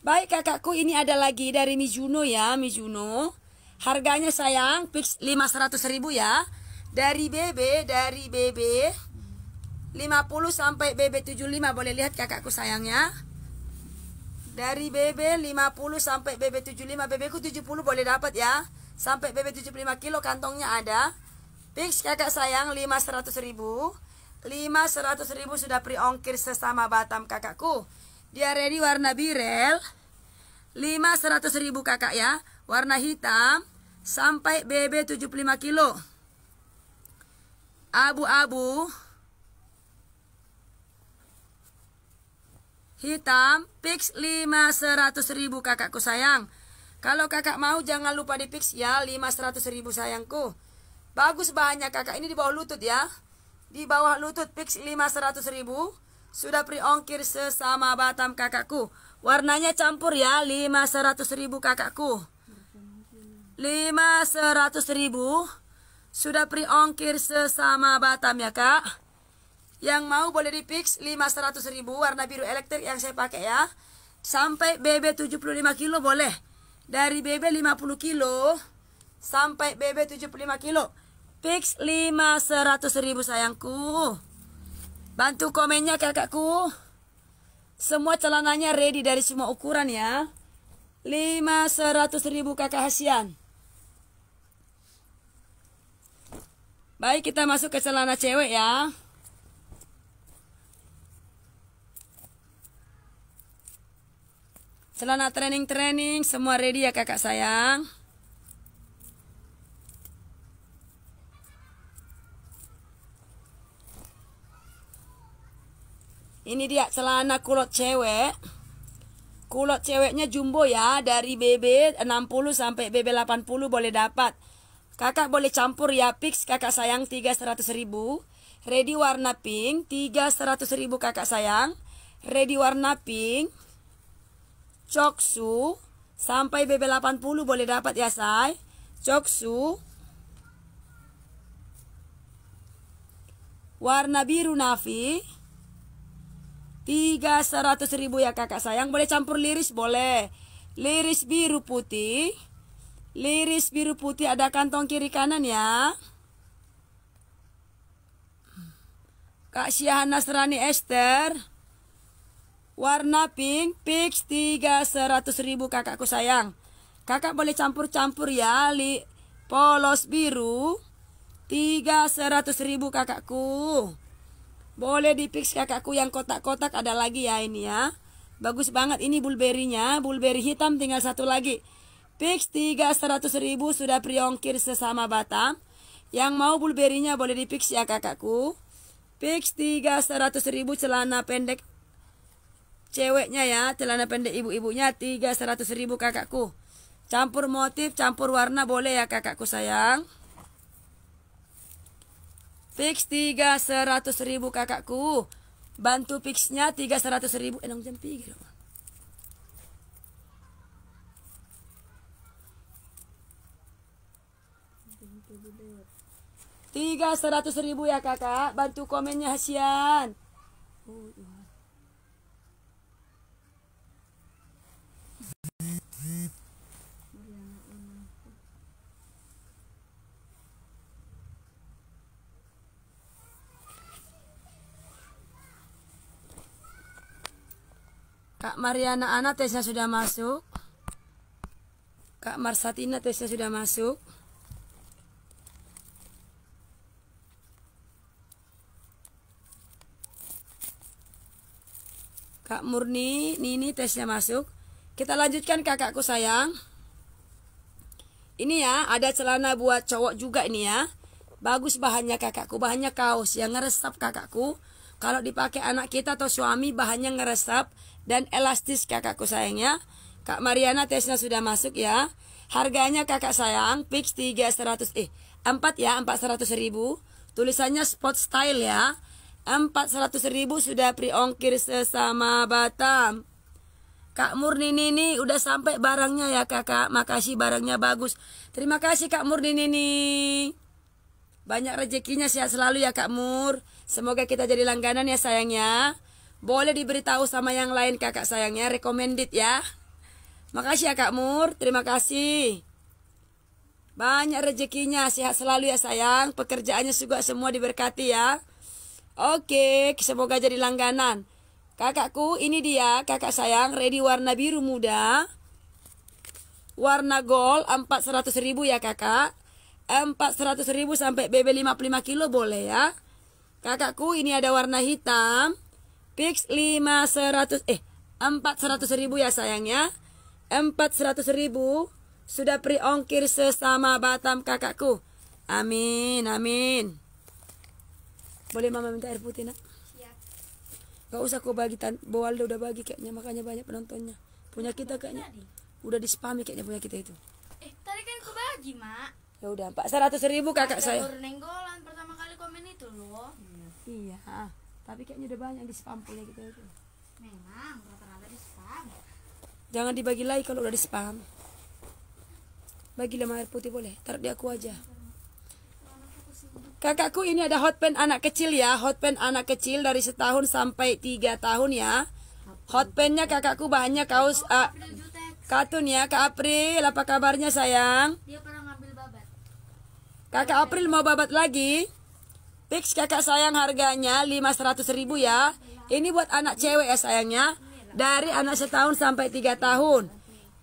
Baik kakakku, ini ada lagi dari Mizuno ya, Mizuno. Harganya sayang, fix 500 ribu ya. Dari BB, dari BB. 50 sampai BB 75, boleh lihat kakakku sayangnya. Dari BB 50 sampai BB 75, BB ku 70 boleh dapat ya. Sampai BB 75 kilo kantongnya ada. Fix kakak sayang 500 ribu lima seratus ribu sudah pri ongkir sesama Batam kakakku. Dia ready warna birel. lima seratus ribu kakak ya. Warna hitam sampai BB 75 kilo. Abu-abu. Hitam fix lima seratus ribu kakakku sayang. Kalau kakak mau jangan lupa di fix ya lima seratus ribu sayangku. Bagus bahannya kakak ini di bawah lutut ya di bawah lutut fix 500 ribu sudah ongkir sesama Batam kakakku warnanya campur ya 500 ribu kakakku 500 ribu sudah ongkir sesama Batam ya kak yang mau boleh di fix 500 ribu warna biru elektrik yang saya pakai ya sampai BB 75 kilo boleh dari BB 50 kilo sampai BB 75 kilo Fix 5 100 ribu sayangku Bantu komennya kakakku Semua celananya ready dari semua ukuran ya 5 100 ribu kakak hasian Baik kita masuk ke celana cewek ya Celana training-training semua ready ya kakak sayang Ini dia celana kulot cewek. Kulot ceweknya jumbo ya, dari BB 60 sampai BB 80 boleh dapat. Kakak boleh campur ya, pix kakak sayang 300 ribu. Ready warna pink, 300 ribu kakak sayang. Ready warna pink, coksu, sampai BB 80 boleh dapat ya, say. Coksu, warna biru nafi, Tiga seratus ribu ya kakak sayang Boleh campur liris? Boleh Liris biru putih Liris biru putih ada kantong kiri kanan ya Kak Syiah Nasrani ester Warna pink pink tiga seratus ribu kakakku sayang Kakak boleh campur-campur ya Li Polos biru tiga seratus ribu kakakku boleh di kakakku yang kotak-kotak ada lagi ya ini ya. Bagus banget ini bulberinya, bulberi hitam tinggal satu lagi. Fix 3 100 ribu sudah priongkir sesama Batam. Yang mau bulberinya boleh di ya kakakku. Fix 3 100 ribu celana pendek ceweknya ya, celana pendek ibu-ibunya 3 100 ribu kakakku. Campur motif, campur warna boleh ya kakakku sayang. Fix tiga seratus ribu kakakku. Bantu fixnya tiga seratus ribu. Enong eh, jam pikir. Tiga seratus ribu ya kakak. Bantu komennya Hasian. Oh, iya. Kak Mariana Ana tesnya sudah masuk. Kak Marsatina tesnya sudah masuk. Kak Murni, Nini tesnya masuk. Kita lanjutkan kakakku sayang. Ini ya, ada celana buat cowok juga ini ya. Bagus bahannya kakakku, bahannya kaos yang ngeresap kakakku. Kalau dipakai anak kita atau suami bahannya ngeresap dan elastis kakakku sayangnya. Kak Mariana tesnya sudah masuk ya. Harganya kakak sayang fix 300 eh 4 ya 400.000. ribu. Tulisannya spot style ya. 400.000 ribu sudah priongkir sesama Batam. Kak Murni Nini udah sampai barangnya ya kakak. Makasih barangnya bagus. Terima kasih Kak Murni Nini. Banyak rezekinya sehat selalu ya Kak Mur. Semoga kita jadi langganan ya sayangnya. Boleh diberitahu sama yang lain kakak sayangnya, recommended ya. Makasih ya Kak Mur, terima kasih. Banyak rezekinya, sehat selalu ya sayang. Pekerjaannya juga semua diberkati ya. Oke, semoga jadi langganan. Kakakku, ini dia kakak sayang, ready warna biru muda. Warna gold, 400 ribu ya kakak. 400 ribu sampai BB 55 kilo boleh ya. Kakakku ini ada warna hitam. Fix 5100 eh 400 ribu ya sayangnya. 400 ribu sudah pri ongkir sesama Batam kakakku. Amin, amin. Boleh mama minta air putih nak? Iya. Gak usah kau bagi tan Bowaldo udah bagi kayaknya makanya banyak penontonnya. Punya kita kayaknya. Udah di spam ya, kayaknya punya kita itu. Eh, tadi kan aku bagi, Mak. Ya udah, 400 ribu kakak saya. pertama Iya, ah. tapi kayaknya udah banyak di spam punya gitu itu. Memang rata-rata di spam. Jangan dibagi lagi kalau udah di spam. Bagi lemah air putih boleh, taruh di aku aja. Kakakku ini ada hot pen anak kecil ya, hot pen anak kecil dari setahun sampai tiga tahun ya. Hot pennya kakakku bahannya kaos ah, uh, katun ya, Kak April. Apa kabarnya sayang? Dia pernah ngambil babat. Kakak April mau babat lagi? Fix kakak sayang harganya 500 ribu ya. Ini buat anak cewek ya sayangnya. Dari anak setahun sampai tiga tahun.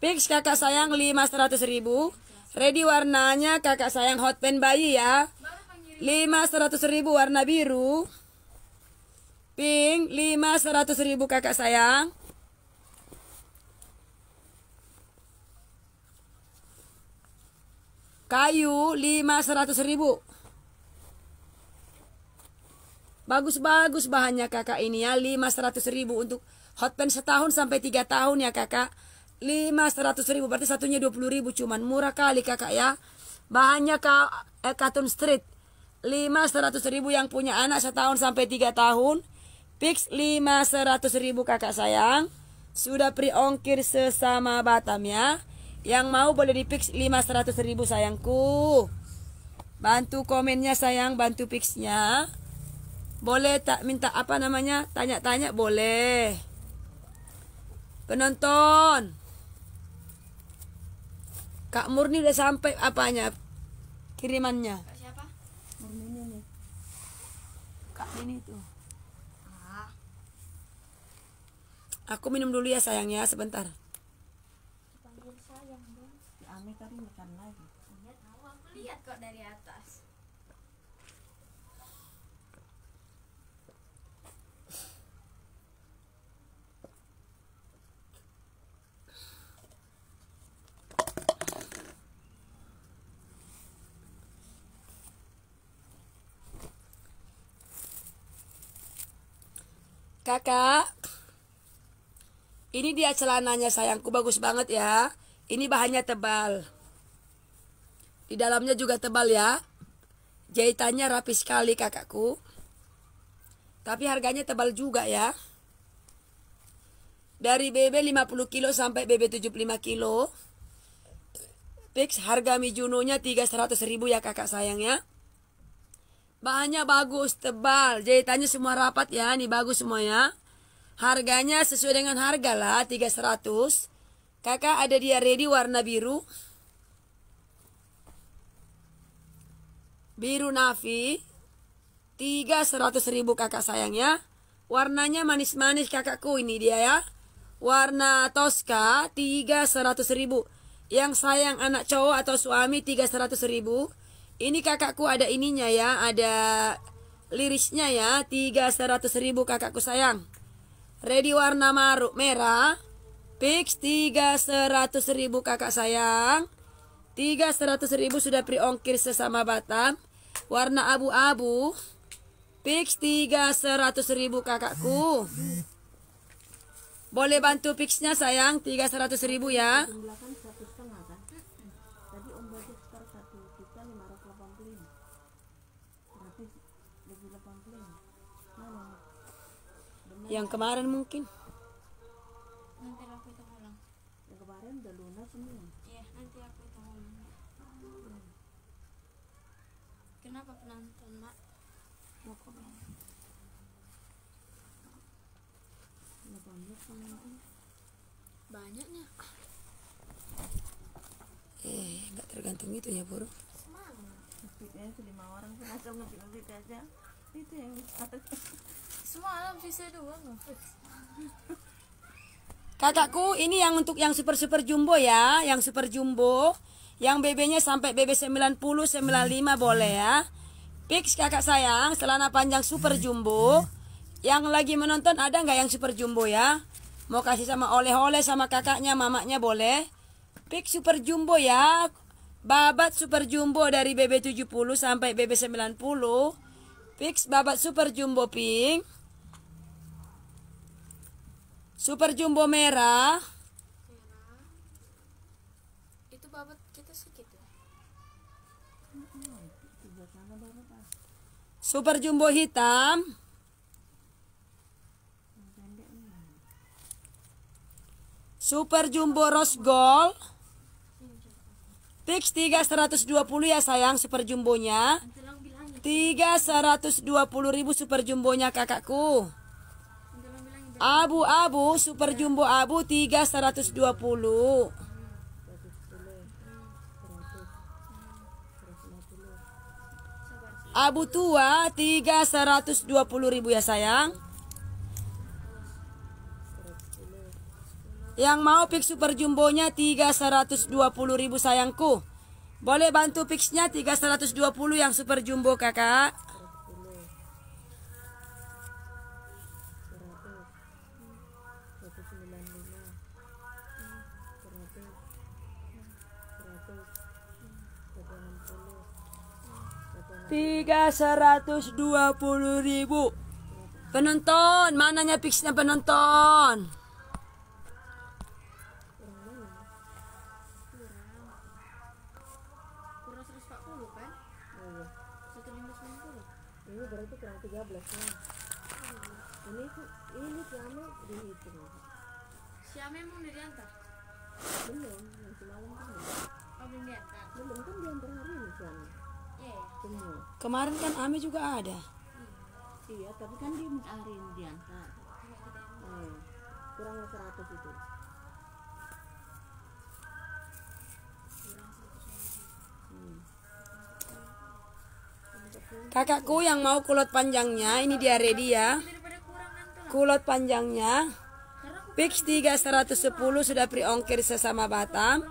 Fix kakak sayang 500 ribu. Ready warnanya kakak sayang hot pen bayi ya. 500 ribu warna biru. Pink 500 ribu kakak sayang. Kayu 500 ribu. Bagus-bagus bahannya kakak ini ya 500 ribu untuk hot pen setahun sampai 3 tahun ya kakak 500 ribu berarti satunya 20 ribu cuman murah kali kakak ya Bahannya ka, eh, katun street 500 ribu yang punya anak setahun sampai 3 tahun Fix 500 ribu kakak sayang Sudah pri ongkir sesama Batam ya Yang mau boleh di fix 500 ribu sayangku Bantu komennya sayang, bantu fixnya boleh tak minta apa namanya? Tanya-tanya boleh. Penonton. Kak Murni udah sampai apanya? Kirimannya. Kak siapa? Murni ini Kak ini tuh. Ah. Aku minum dulu ya sayang ya sebentar. Kakak. Ini dia celananya sayangku bagus banget ya. Ini bahannya tebal. Di dalamnya juga tebal ya. Jahitannya rapi sekali kakakku. Tapi harganya tebal juga ya. Dari BB 50 kilo sampai BB 75 kilo. Fix harga Mijunonya 300 ribu ya kakak sayang ya. Bahannya bagus, tebal. Jahitannya semua rapat ya. Ini bagus semua ya. Harganya sesuai dengan harga lah. 300. Kakak ada dia ready warna biru. Biru nafi. 300 ribu kakak sayang ya. Warnanya manis-manis kakakku ini dia ya. Warna Tosca 300 ribu. Yang sayang anak cowok atau suami 300 ribu. Ini kakakku ada ininya ya, ada lirisnya ya. 300 ribu kakakku sayang. Ready warna maru merah. Fix 300 ribu kakak sayang. 300 ribu sudah priongkir sesama Batam. Warna abu-abu. Fix 300 ribu kakakku. Boleh bantu fixnya sayang 300 ribu ya. Yang kemarin mungkin. Nanti aku hitung ulang. Yang kemarin udah lunas semua. Iya, nanti aku hitung ulang. Kenapa penonton, Mak? Mau komen. Banyaknya. Eh, nggak tergantung itu ya, Buru. Semangat. Ngebeatnya lima orang, pun aja ngebeat aja. Itu yang Semalam bisa dua Kakakku, ini yang untuk yang super super jumbo ya, yang super jumbo, yang BB-nya sampai BB 90 95 boleh ya. Fix kakak sayang, celana panjang super jumbo. Yang lagi menonton ada nggak yang super jumbo ya? Mau kasih sama oleh-oleh sama kakaknya, mamaknya boleh. Fix super jumbo ya. Babat super jumbo dari BB 70 sampai BB 90. Fix babat super jumbo pink. Super jumbo merah. Itu babat kita sedikit. Ya? Super jumbo hitam. Super jumbo rose gold. Fix 3120 ya sayang super jumbonya. puluh ribu super jumbonya kakakku. Abu-abu super jumbo abu 3120. Abu tua 3120 ribu ya sayang. Yang mau fix super jumbonya 3120 ribu sayangku. Boleh bantu fixnya 3120 yang super jumbo kakak. tiga dua puluh ribu penonton mananya fixnya penonton Kemarin kan Ami juga ada. Iya, tapi kan di hari diantar. Eh, hmm, kurang 100 itu. Kakakku yang mau kulot panjangnya, ini dia ready ya. Kulot panjangnya. Pix 3110 sudah pre ongkir sesama Batam.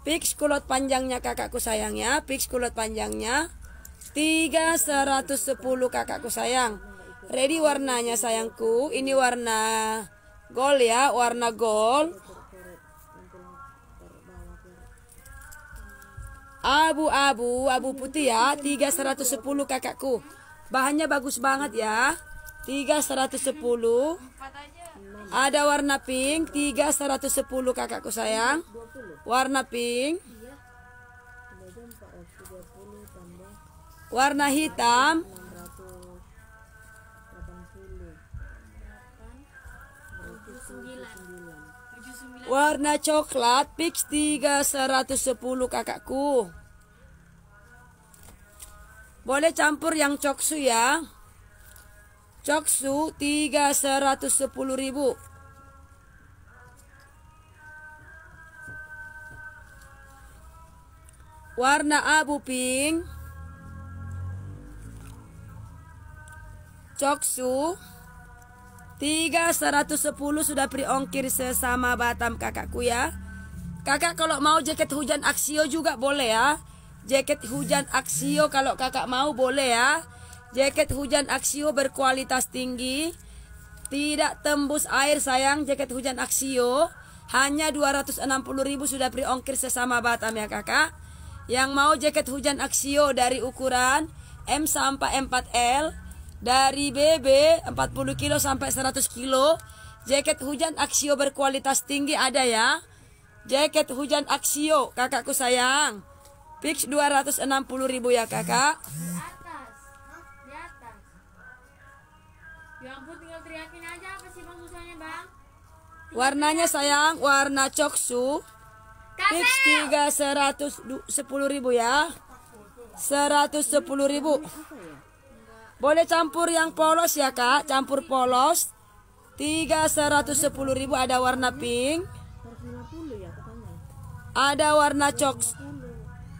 Pix kulot panjangnya kakakku sayangnya, pix kulot panjangnya. Tiga seratus sepuluh kakakku sayang. Ready warnanya sayangku. Ini warna gold ya, warna gold. Abu-abu, abu putih ya. Tiga seratus sepuluh kakakku. Bahannya bagus banget ya. Tiga seratus sepuluh, Ada warna pink, Tiga seratus sepuluh kakakku sayang. Warna pink. warna hitam warna coklat Pix 3110 kakakku boleh campur yang coksu ya coksu 3110 ribu warna abu pink Coksu 3110 sudah pri ongkir sesama Batam kakakku ya. Kakak kalau mau jaket hujan Aksio juga boleh ya. Jaket hujan Aksio kalau kakak mau boleh ya. Jaket hujan Aksio berkualitas tinggi. Tidak tembus air sayang jaket hujan Aksio. Hanya 260.000 sudah pri ongkir sesama Batam ya kakak. Yang mau jaket hujan Aksio dari ukuran M sampai 4L dari BB 40 kilo sampai 100 kilo. Jaket hujan Axio berkualitas tinggi ada ya. Jaket hujan Axio, kakakku sayang. Fix 260 ribu ya kakak. Di atas. Di atas. Ya ampun tinggal teriakin aja apa sih bang susahnya bang? Warnanya sayang, warna coksu. Fix 310 ribu ya. 110 ribu. Boleh campur yang polos ya kak Campur polos 310 ribu ada warna pink Ada warna cok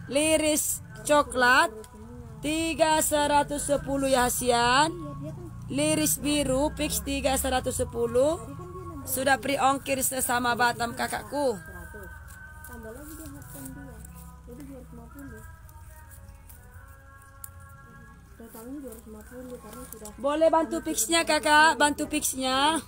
Liris coklat 310 ya Hasian Liris biru fix 3110 Sudah pre ongkir sesama Batam kakakku Boleh bantu fixnya kakak, bantu fixnya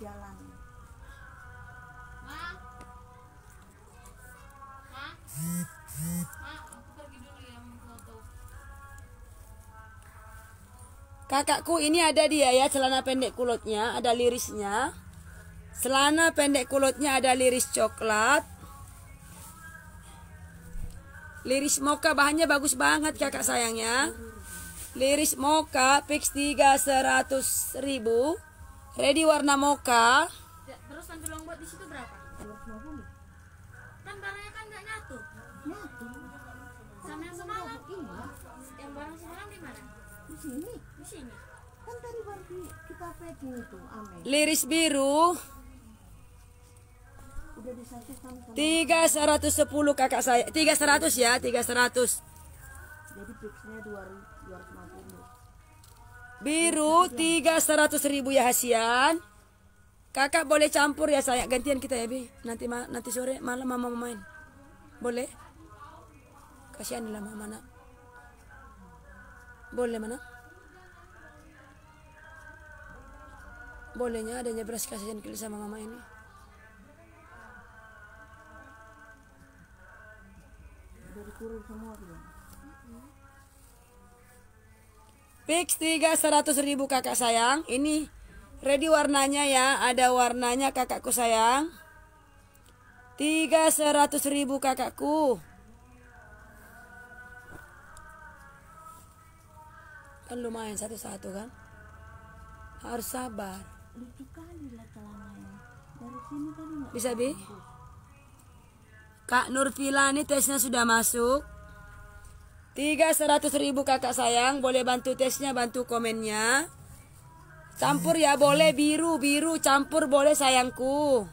Kakakku ini ada dia ya celana pendek kulotnya, ada lirisnya. Celana pendek kulotnya ada liris coklat. Liris moka bahannya bagus banget kakak sayangnya. Liris moka fix 3 100 ribu. Ready warna moka. Ya, terus nanti long buat di situ berapa? 250. Kan barangnya kan nggak nyatu. Nyatu. Sama yang semalam. Iya. Yang barang semalam di mana? Di sini. Di sini. Kan tadi baru kita packing itu, Amin. Liris biru. Tiga seratus sepuluh kakak saya. Tiga seratus ya, tiga seratus. Jadi fixnya dua ribu. Biru tiga seratus ribu ya hasian. Kakak boleh campur ya saya gantian kita ya bi. Nanti ma nanti sore malam mama main. Boleh? Kasihan lah mama nak. Boleh mana? Bolehnya adanya beras kasihan kali sama mama ini. semua. Ya? Fix 3 100 ribu kakak sayang. Ini ready warnanya ya. Ada warnanya kakakku sayang. 3 100 ribu kakakku. Kan lumayan satu-satu kan. Harus sabar. Bisa bi? Kak Nurvila ini tesnya sudah masuk. Tiga seratus ribu kakak sayang Boleh bantu tesnya, bantu komennya Campur ya boleh biru biru campur boleh sayangku.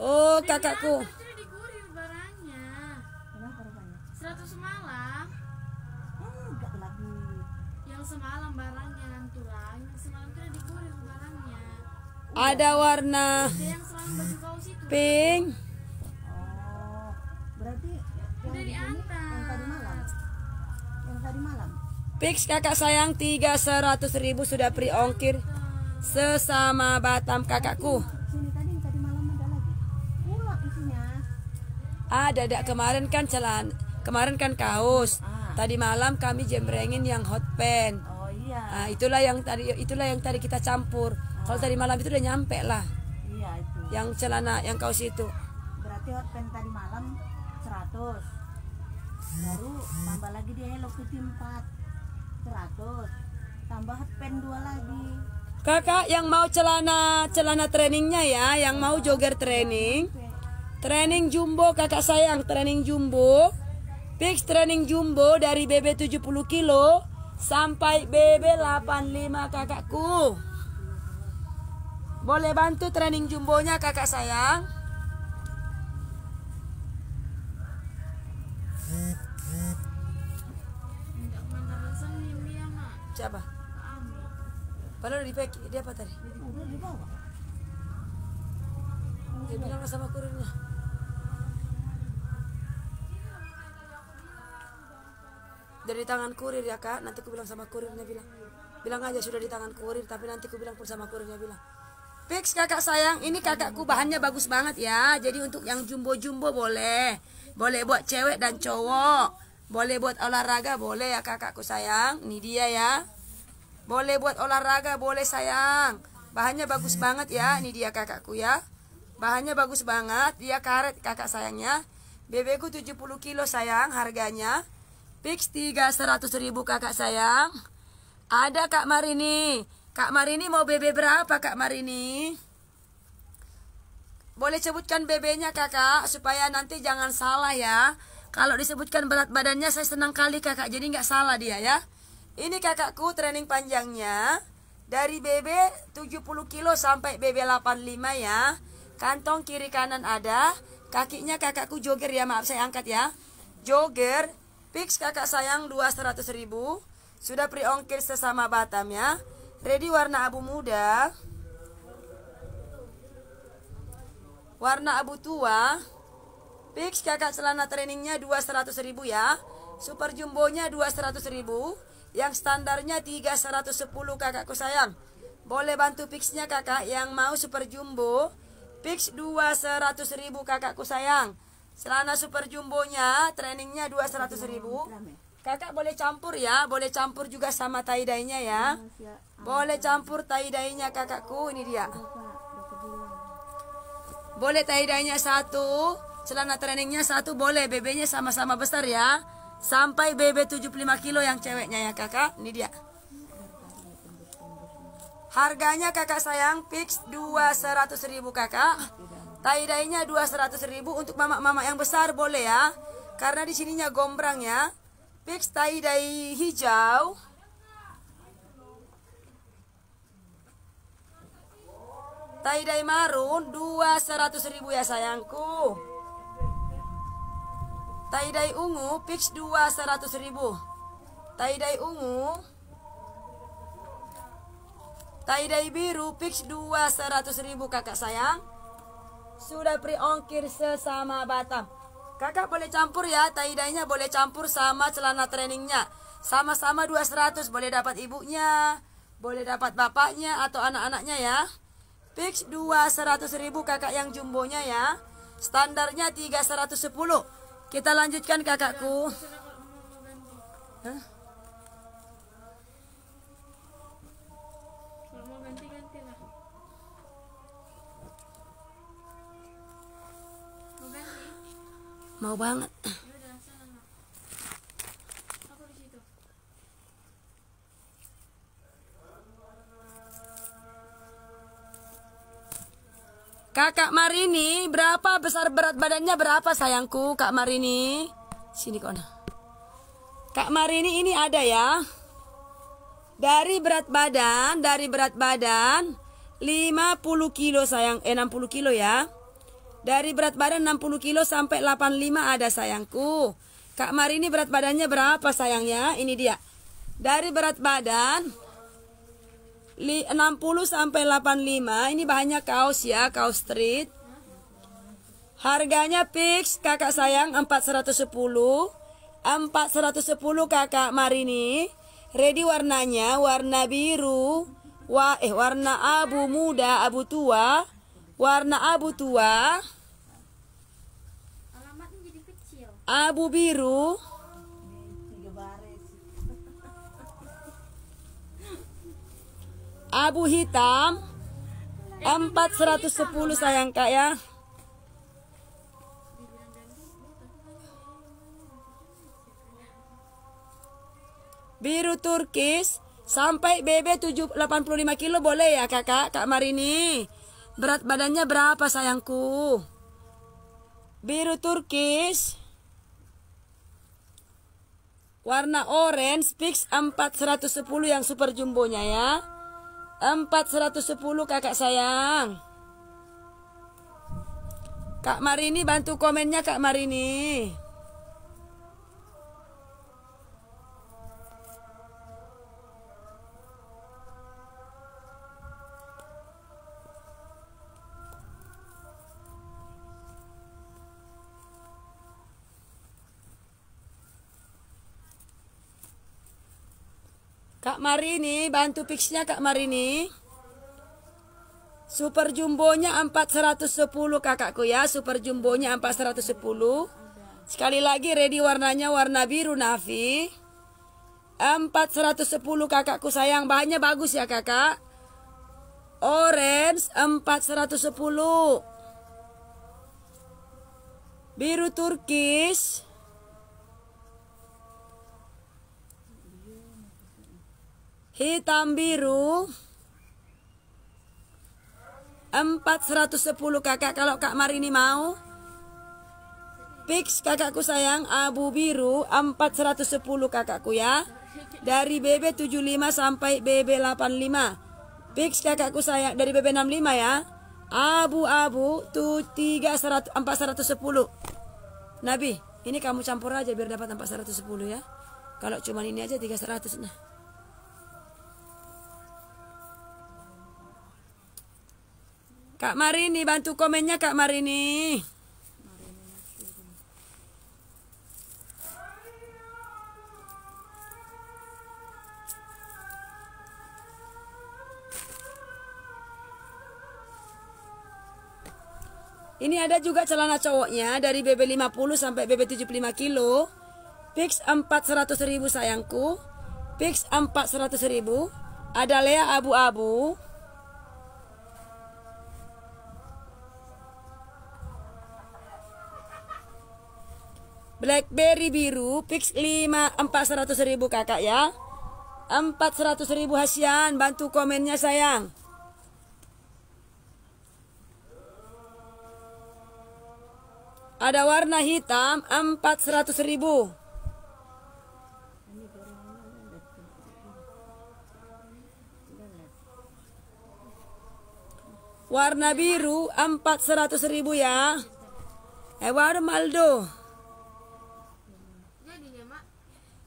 Oh kakakku. Ada warna. Pink. Fix kakak sayang 300 ribu sudah pri ongkir sesama Batam kakakku. Ada, ada kemarin kan celan, kemarin kan kaos. Ah. Tadi malam kami jembrengin yang hot pen. Oh, iya. Ah Nah, itulah yang tadi itulah yang tadi kita campur. Kalau tadi malam itu udah nyampe lah. Iya itu. Yang celana, yang kaos itu. Berarti hot pen tadi malam 100. Baru tambah lagi dia hello kitty 4. 100 tambah pen dua lagi kakak yang mau celana celana trainingnya ya yang mau jogger training training jumbo kakak sayang training jumbo fix training jumbo dari BB 70 kilo sampai BB 85 kakakku boleh bantu training jumbonya kakak sayang Siapa? Padahal di pek, dia apa tadi? Dia bilang sama kurirnya. Dari tangan kurir ya kak, nanti aku bilang sama kurirnya bilang. Bilang aja sudah di tangan kurir, tapi nanti aku bilang pun sama kurirnya bilang. Fix kakak sayang, ini kakakku bahannya bagus banget ya. Jadi untuk yang jumbo-jumbo boleh. Boleh buat cewek dan cowok. Boleh buat olahraga, boleh ya kakakku sayang. Ini dia ya. Boleh buat olahraga, boleh sayang. Bahannya bagus banget ya. Ini dia kakakku ya. Bahannya bagus banget. Dia karet kakak sayangnya. Bebeku 70 kilo sayang harganya. Fix 3 100 ribu kakak sayang. Ada Kak Marini. Kak Marini mau bebe berapa Kak Marini? Boleh sebutkan bebeknya kakak supaya nanti jangan salah ya. Kalau disebutkan berat badannya saya senang kali kakak Jadi nggak salah dia ya Ini kakakku training panjangnya Dari BB 70 kilo sampai BB 85 ya Kantong kiri kanan ada Kakinya kakakku jogger ya maaf saya angkat ya Jogger Fix kakak sayang 200 ribu Sudah pre-ongkir sesama Batam ya Ready warna abu muda Warna abu tua Fix kakak celana trainingnya 200 ribu ya. Super jumbonya 200 ribu. Yang standarnya 310 kakakku sayang. Boleh bantu fixnya kakak yang mau super jumbo. Fix 200 ribu kakakku sayang. Celana super jumbonya trainingnya 200 ribu. Kakak boleh campur ya, boleh campur juga sama tie ya. Boleh campur tie kakakku, ini dia. Boleh tie dye-nya satu, celana trainingnya satu boleh BB-nya sama-sama besar ya sampai BB 75 kilo yang ceweknya ya kakak ini dia harganya kakak sayang fix 200 ribu kakak taidainya 200 ribu untuk mama-mama yang besar boleh ya karena di sininya gombrang ya fix taidai hijau Taidai marun 200.000 ya sayangku. Taidai ungu fix 2 100 ribu. Taidai ungu Taidai biru fix 2 100 ribu kakak sayang. Sudah pre ongkir sesama Batam. Kakak boleh campur ya, taidainya boleh campur sama celana trainingnya. Sama-sama 200 boleh dapat ibunya, boleh dapat bapaknya atau anak-anaknya ya. Fix 2 100 ribu kakak yang jumbonya ya. Standarnya 3 110. Kita lanjutkan kakakku. Hah? Mau banget. Kakak Marini, berapa besar berat badannya berapa sayangku, Kak Marini? Sini kona. Kak Marini ini ada ya. Dari berat badan, dari berat badan 50 kilo sayang, eh 60 kilo ya. Dari berat badan 60 kilo sampai 85 ada sayangku. Kak Marini berat badannya berapa sayangnya? Ini dia. Dari berat badan 60 sampai 85 ini bahannya kaos ya kaos street harganya fix kakak sayang 4110 4110 kakak marini ready warnanya warna biru wa eh warna abu muda abu tua warna abu tua abu biru Abu hitam 410 sayang kak ya. Biru turkis sampai BB 785 kilo boleh ya kakak Kak Marini. Berat badannya berapa sayangku? Biru turkis. Warna orange fix 410 yang super jumbonya ya. 410 kakak sayang. Kak Marini bantu komennya Kak Marini. Kak Marini, bantu fixnya Kak Marini. Super jumbonya 4110 kakakku ya, super jumbonya 4110. Sekali lagi ready warnanya warna biru Nafi 4110 kakakku sayang, bahannya bagus ya kakak. Orange 4110. Biru turkis hitam biru sepuluh kakak kalau Kak Marini mau fix kakakku sayang abu biru sepuluh kakakku ya dari BB 75 sampai BB 85 fix kakakku sayang dari BB 65 ya abu-abu tuh 3 410 Nabi ini kamu campur aja biar dapat 410 ya kalau cuman ini aja 300 nah Kak Marini bantu komennya Kak Marini. Ini ada juga celana cowoknya dari BB 50 sampai BB 75 kilo. Fix 400.000 sayangku. Fix 400.000. Ada Lea abu-abu. Blackberry biru fix 5 400 ribu kakak ya 400 ribu hasian bantu komennya sayang ada warna hitam 400 ribu warna biru 400 ribu ya Ewar eh, Maldo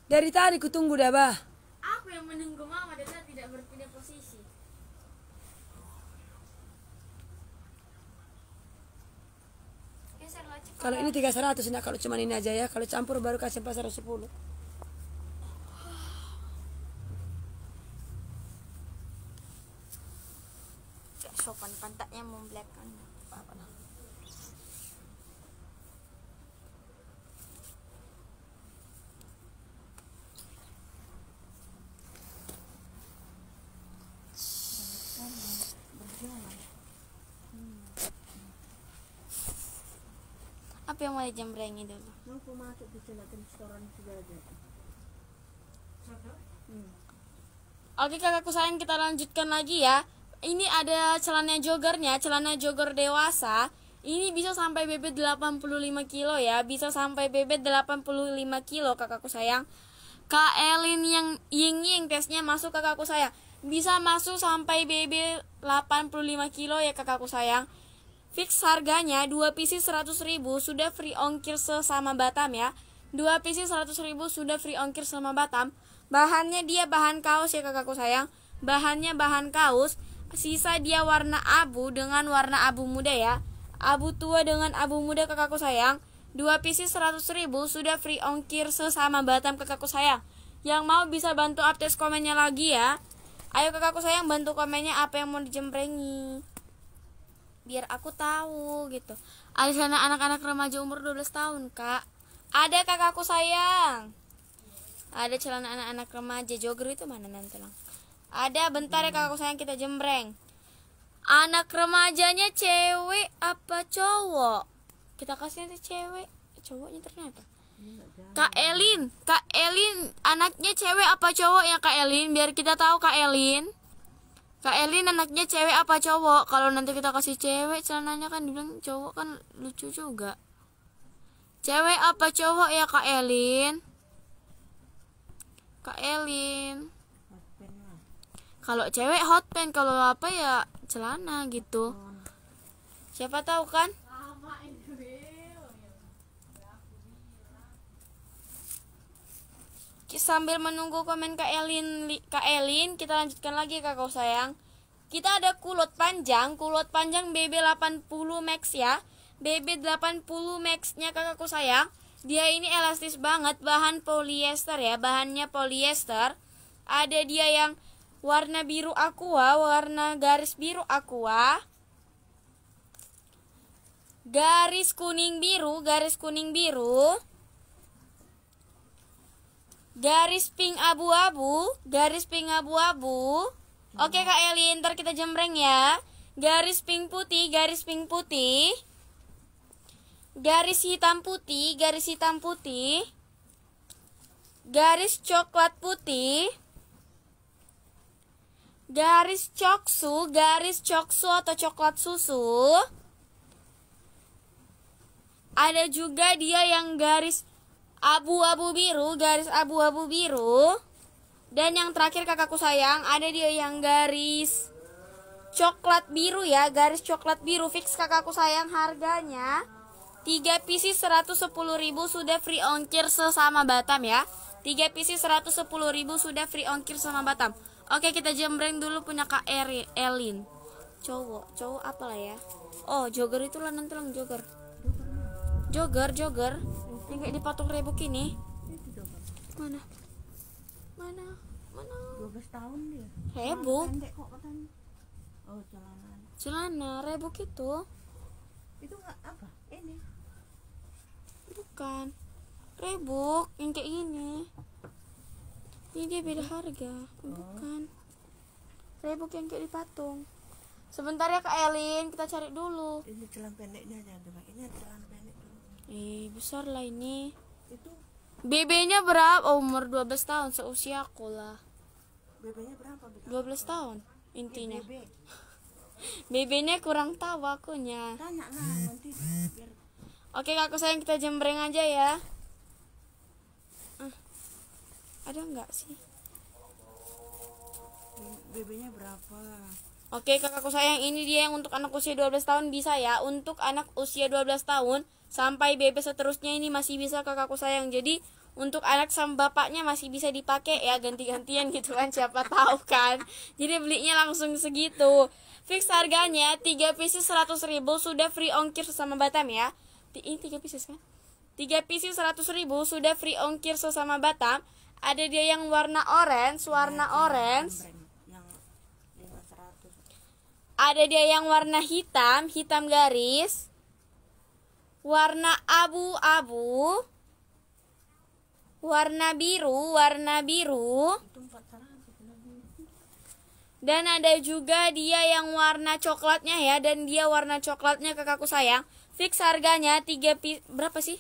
Dari tadi kutunggu dah, Bah. Aku yang menunggu Mama dan tidak berpindah posisi. Kalau ini 300 nah kalau cuma ini aja ya. Kalau campur baru kasih 410. Sopan pantatnya membelakang. apa yang mulai jembrengi dulu mau aku masuk di restoran juga ada hmm. Oke kakakku sayang kita lanjutkan lagi ya Ini ada celana jogernya, Celana joger dewasa Ini bisa sampai BB 85 kilo ya Bisa sampai BB 85 kilo kakakku sayang Kak Elin yang ying ying tesnya masuk kakakku sayang Bisa masuk sampai BB 85 kilo ya kakakku sayang Fix harganya 2 PC 100.000 sudah free ongkir sesama Batam ya. 2 PC 100.000 sudah free ongkir sama Batam. Bahannya dia bahan kaos ya kakakku sayang. Bahannya bahan kaos, sisa dia warna abu dengan warna abu muda ya. Abu tua dengan abu muda kakakku sayang. 2 PC 100.000 sudah free ongkir sesama Batam kakakku sayang. Yang mau bisa bantu update komennya lagi ya. Ayo kakakku sayang bantu komennya apa yang mau dijemprengi biar aku tahu gitu ada sana anak-anak remaja umur 12 tahun kak ada kakakku sayang ada celana anak-anak remaja jogger itu mana nanti lang ada bentar ya kakakku sayang kita jembreng anak remajanya cewek apa cowok kita kasih nanti cewek cowoknya ternyata Kak Elin, Kak Elin, anaknya cewek apa cowok ya Kak Elin? Biar kita tahu Kak Elin. Kak Elin anaknya cewek apa cowok? Kalau nanti kita kasih cewek, celananya kan dibilang cowok kan lucu juga. Cewek apa cowok ya Kak Elin? Kak Elin. Kalau cewek hot pen, kalau apa ya celana gitu. Oh. Siapa tahu kan? sambil menunggu komen Kak Elin, Kak Elin, kita lanjutkan lagi kau sayang. Kita ada kulot panjang, kulot panjang BB80 Max ya. BB80 Max-nya kau sayang. Dia ini elastis banget, bahan polyester ya, bahannya polyester. Ada dia yang warna biru aqua, warna garis biru aqua. Garis kuning biru, garis kuning biru Garis pink abu-abu, garis pink abu-abu. Oke Kak Eli, ntar kita jembreng ya. Garis pink putih, garis pink putih. Garis hitam putih, garis hitam putih. Garis coklat putih. Garis coksu, garis coksu atau coklat susu. Ada juga dia yang garis abu-abu biru, garis abu-abu biru. Dan yang terakhir kakakku sayang, ada dia yang garis coklat biru ya, garis coklat biru fix kakakku sayang harganya 3 PC 110.000 sudah free ongkir sesama Batam ya. 3 PC 110.000 sudah free ongkir sama Batam. Oke, kita jembreng dulu punya Kak Eri, Elin. Cowok, cowok apalah ya? Oh, jogger itu lah tulang jogger. Jogger, jogger yang kayak di patung ini mana mana mana 12 tahun dia rebuk oh, celana celana itu itu nggak apa ini bukan rebuk yang kayak gini ini dia beda harga bukan rebuk yang kayak di sebentar ya kak Elin kita cari dulu ini celana pendeknya jangan dipakai ini ada Ih, besar lah ini. Itu BB-nya berapa? Oh, umur 12 tahun seusia aku lah. BB-nya berapa? 12 tahun intinya. BB-nya kurang tahu akunya. Tanya lah nanti Oke, Kakak sayang kita jembreng aja ya. Ah, ada nggak sih? BB-nya berapa? Oke kakakku sayang ini dia yang untuk anak usia 12 tahun bisa ya Untuk anak usia 12 tahun sampai bebek seterusnya ini masih bisa kakakku sayang Jadi untuk anak sama bapaknya masih bisa dipakai ya ganti-gantian gitu kan siapa tahu kan Jadi belinya langsung segitu Fix harganya 3 pieces 100 ribu sudah free ongkir sesama Batam ya Ini 3 pieces kan 3 pieces 100 ribu sudah free ongkir sesama Batam Ada dia yang warna orange, warna orange ada dia yang warna hitam, hitam garis. Warna abu-abu. Warna biru, warna biru. Dan ada juga dia yang warna coklatnya ya dan dia warna coklatnya kakakku sayang. Fix harganya 3 berapa sih?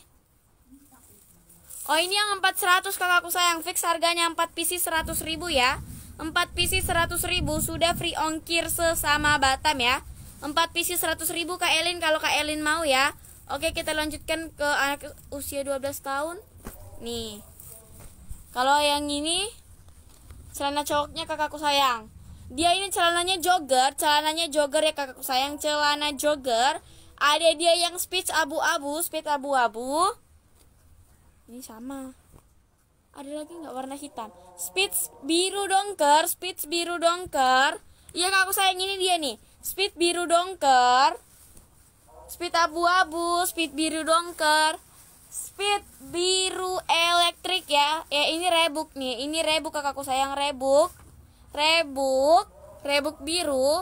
Oh ini yang 400 kakakku sayang fix harganya 4 PC 100 ribu ya 4 PC 100 ribu sudah free ongkir sesama Batam ya 4 PC 100 ribu Kak Elin kalau Kak Elin mau ya Oke kita lanjutkan ke anak usia 12 tahun Nih Kalau yang ini Celana cowoknya kakakku sayang Dia ini celananya jogger Celananya jogger ya kakakku sayang Celana jogger Ada dia yang speech abu-abu Speech abu-abu Ini sama Ada lagi nggak warna hitam Speed biru dongker, speed biru dongker. Yang aku sayang ini dia nih. Speed biru dongker. Speed abu-abu, speed biru dongker. Speed biru elektrik ya. Ya ini rebook nih. Ini rebook kakakku sayang rebook. Rebook, rebook biru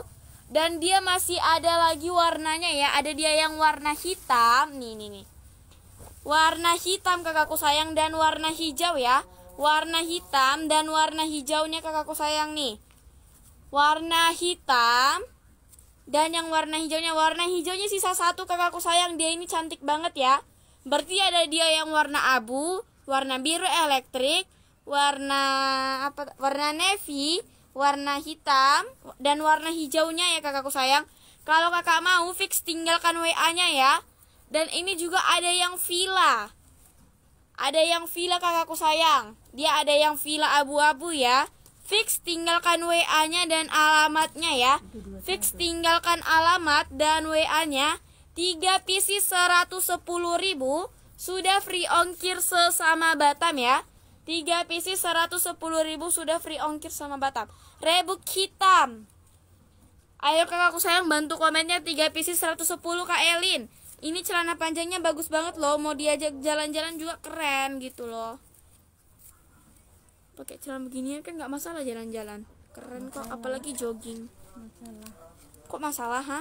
dan dia masih ada lagi warnanya ya. Ada dia yang warna hitam. Nih nih nih. Warna hitam kakakku sayang dan warna hijau ya warna hitam dan warna hijaunya kakakku sayang nih. Warna hitam dan yang warna hijaunya warna hijaunya sisa satu kakakku sayang dia ini cantik banget ya. Berarti ada dia yang warna abu, warna biru elektrik, warna apa warna navy, warna hitam dan warna hijaunya ya kakakku sayang. Kalau kakak mau fix tinggalkan WA-nya ya. Dan ini juga ada yang villa. Ada yang villa kakakku sayang. Dia ada yang villa abu-abu ya. Fix tinggalkan WA-nya dan alamatnya ya. Fix tinggalkan alamat dan WA-nya. 3 PC ribu sudah free ongkir sesama Batam ya. 3 PC ribu sudah free ongkir sama Batam. Rebuk hitam. Ayo kakakku sayang bantu komennya 3 PC 110 Kak Elin ini celana panjangnya bagus banget loh mau diajak jalan-jalan juga keren gitu loh pakai celana beginian kan nggak masalah jalan-jalan keren masalah. kok apalagi jogging masalah. kok masalah ha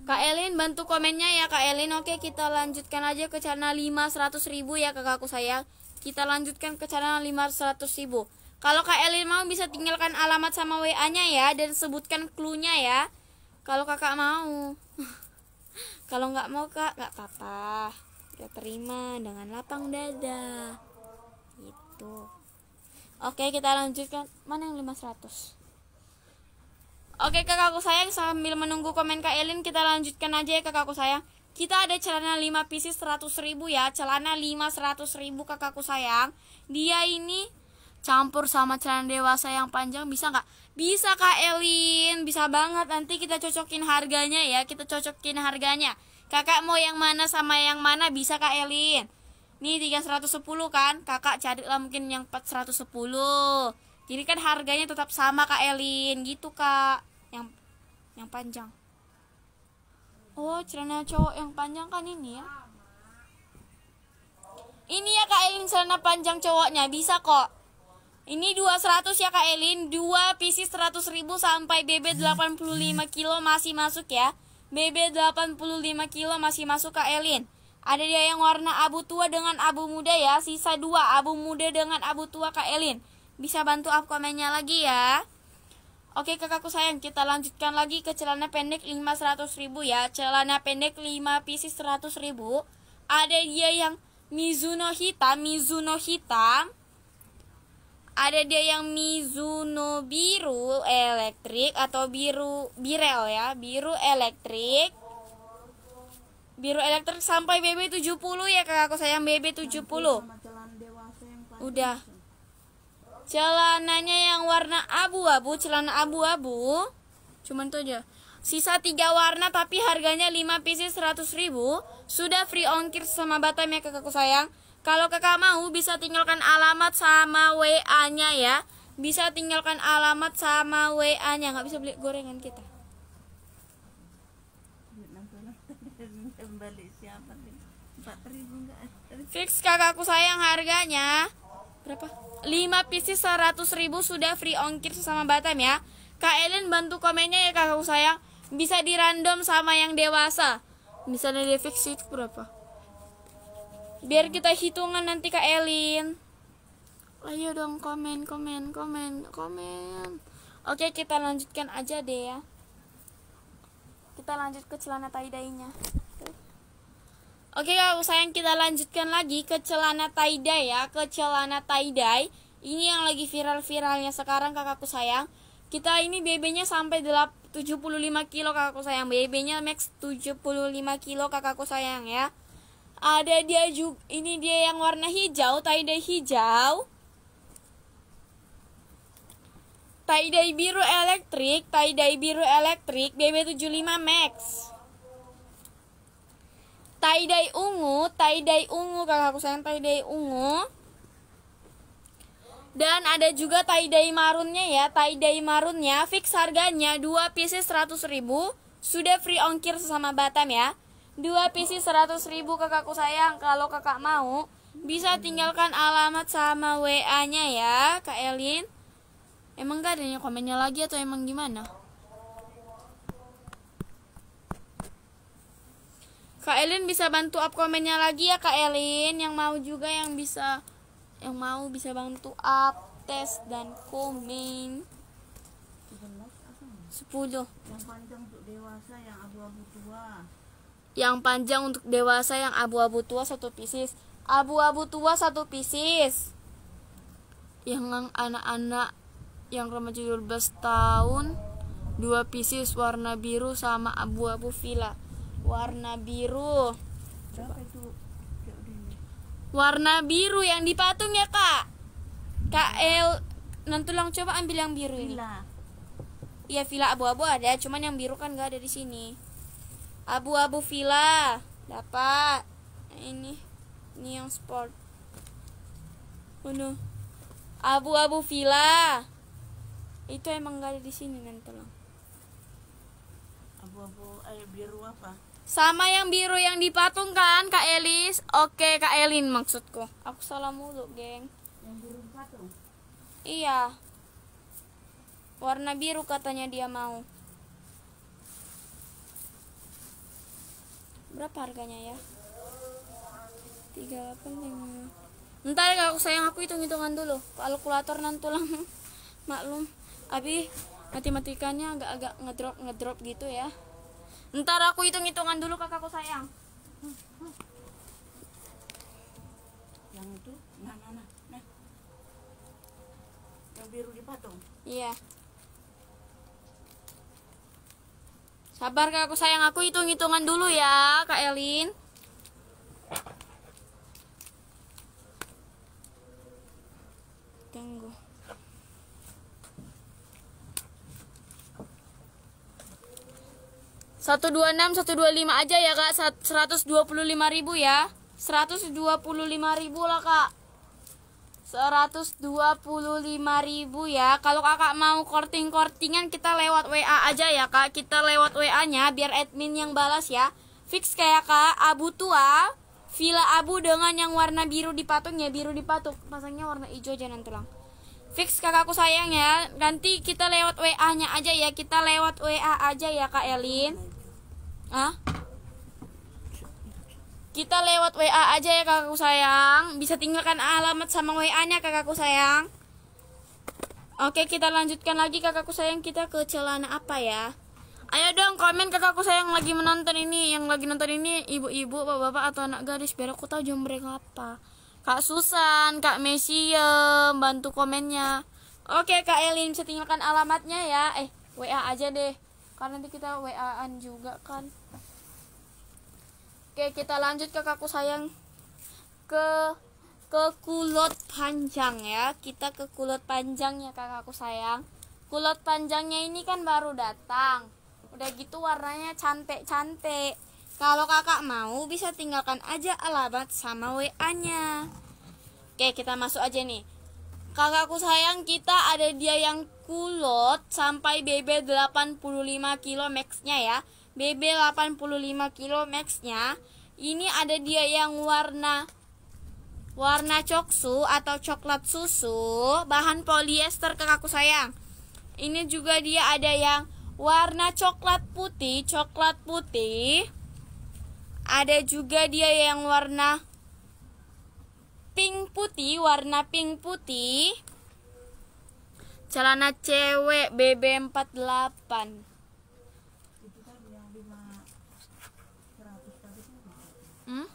Kak Elin bantu komennya ya Kak Elin Oke kita lanjutkan aja ke channel 500 ribu ya kakakku sayang Kita lanjutkan ke channel 500 ribu kalau Kak Elin mau bisa tinggalkan alamat sama WA-nya ya dan sebutkan clue-nya ya. Kalau kakak mau. Kalau nggak mau kak nggak apa-apa. Kita terima dengan lapang dada. Gitu. Oke kita lanjutkan. Mana yang 500? Oke kakakku sayang sambil menunggu komen Kak Elin kita lanjutkan aja ya kakakku sayang. Kita ada celana 5 pieces 100 ribu ya Celana 5 100 ribu kakakku sayang Dia ini campur sama celana dewasa yang panjang bisa nggak? Bisa Kak Elin, bisa banget. Nanti kita cocokin harganya ya, kita cocokin harganya. Kakak mau yang mana sama yang mana bisa Kak Elin. Nih 310 kan, kakak lah mungkin yang 410. Jadi kan harganya tetap sama Kak Elin gitu Kak. Yang yang panjang. Oh, celana cowok yang panjang kan ini ya? Ini ya Kak Elin celana panjang cowoknya, bisa kok. Ini dua seratus ya Kak Elin, dua pc seratus ribu sampai BB 85 kilo masih masuk ya. BB 85 kilo masih masuk Kak Elin. Ada dia yang warna abu tua dengan abu muda ya, sisa dua abu muda dengan abu tua Kak Elin. Bisa bantu up komennya lagi ya. Oke kakakku sayang, kita lanjutkan lagi ke celana pendek lima seratus ribu ya. Celana pendek 5 pc seratus ribu. Ada dia yang Mizuno hitam, Mizuno hitam ada dia yang Mizuno biru elektrik atau biru birel ya biru elektrik biru elektrik sampai BB 70 ya kakakku sayang BB 70 udah celananya yang warna abu-abu celana abu-abu cuman tuh aja sisa tiga warna tapi harganya 5 pieces 100 ribu sudah free ongkir sama Batam ya kakakku sayang kalau kakak mau bisa tinggalkan alamat sama WA-nya ya. Bisa tinggalkan alamat sama WA-nya, nggak bisa beli gorengan kita. Fix kakakku sayang harganya berapa? 5 pieces 100 ribu sudah free ongkir sesama Batam ya. Kak Ellen bantu komennya ya kakakku sayang. Bisa di random sama yang dewasa. Misalnya dia fix itu berapa? biar kita hitungan nanti kak Elin ayo dong komen komen komen komen oke kita lanjutkan aja deh ya kita lanjut ke celana tie nya oke kak sayang kita lanjutkan lagi ke celana tie ya ke celana tie ini yang lagi viral-viralnya sekarang kakakku sayang kita ini BB-nya sampai 75 kilo kakakku sayang BB-nya max 75 kilo kakakku sayang ya ada dia juga ini dia yang warna hijau tie dye hijau tie dye biru elektrik tie dye biru elektrik BB75 Max tie dye ungu tie dye ungu kalau aku sayang tie dye ungu dan ada juga tie dye marunnya ya tie dye marunnya fix harganya 2 pieces 100 ribu sudah free ongkir sesama Batam ya Dua PC 100 ribu kakakku sayang. Kalau kakak mau, bisa tinggalkan alamat sama WA-nya ya, Kak Elin. Emang gak yang komennya lagi atau emang gimana? Kak Elin bisa bantu up komennya lagi ya Kak Elin Yang mau juga yang bisa Yang mau bisa bantu up Tes dan komen 10 Yang panjang untuk dewasa yang abu-abu tua yang panjang untuk dewasa yang abu-abu tua satu pisis abu-abu tua satu pisis yang anak-anak yang remaja 12 tahun dua pisis warna biru sama abu-abu villa warna biru warna biru yang dipatung ya kak kak El nanti langsung coba ambil yang biru ini iya villa abu-abu ada cuman yang biru kan gak ada di sini abu-abu villa dapat nah, ini ini yang sport oh no abu-abu villa itu emang gak ada di sini nanti tolong abu-abu air biru apa sama yang biru yang dipatung kan kak Elis oke kak Elin maksudku aku salah mulu geng yang biru dipatung iya warna biru katanya dia mau berapa harganya ya delapan lima. ntar ya aku sayang aku hitung hitungan dulu kalkulator nanti tulang maklum abi matematikanya agak-agak ngedrop ngedrop gitu ya ntar aku hitung hitungan dulu kakakku sayang yang itu nah nah nah, nah. yang biru di patung iya Sabar aku sayang aku hitung-hitungan dulu ya Kak Elin. Tunggu. Satu dua enam, satu dua lima aja ya kak. Seratus dua puluh lima ribu ya. Seratus dua puluh lima ribu lah kak ribu ya. Kalau Kakak mau korting-kortingan kita lewat WA aja ya, Kak. Kita lewat WA-nya biar admin yang balas ya. Fix kayak Kak abu tua, villa abu dengan yang warna biru dipatung ya biru dipatung Pasangnya warna hijau aja nanti lang. Fix kakakku sayang ya. Nanti kita lewat WA-nya aja ya. Kita lewat WA aja ya, Kak Elin. Hah? Kita lewat WA aja ya kakakku sayang. Bisa tinggalkan alamat sama WA-nya kakakku sayang. Oke, kita lanjutkan lagi kakakku sayang kita ke celana apa ya? Ayo dong komen kakakku sayang lagi menonton ini, yang lagi nonton ini ibu-ibu, bapak-bapak atau anak gadis biar aku tahu jam mereka apa. Kak Susan, Kak Mesia, ya, bantu komennya. Oke, Kak Elin bisa tinggalkan alamatnya ya. Eh, WA aja deh. Karena nanti kita WA-an juga kan. Oke, kita lanjut ke kaku sayang ke ke kulot panjang ya. Kita ke kulot panjang ya kakakku sayang. Kulot panjangnya ini kan baru datang. Udah gitu warnanya cantik-cantik. Kalau kakak mau bisa tinggalkan aja alamat sama WA-nya. Oke, kita masuk aja nih. Kakakku sayang kita ada dia yang kulot sampai BB 85 kilo max-nya ya. BB 85 kilo maxnya Ini ada dia yang warna warna coksu atau coklat susu, bahan polyester kakakku sayang. Ini juga dia ada yang warna coklat putih, coklat putih. Ada juga dia yang warna pink putih, warna pink putih. Celana cewek BB48. hmm?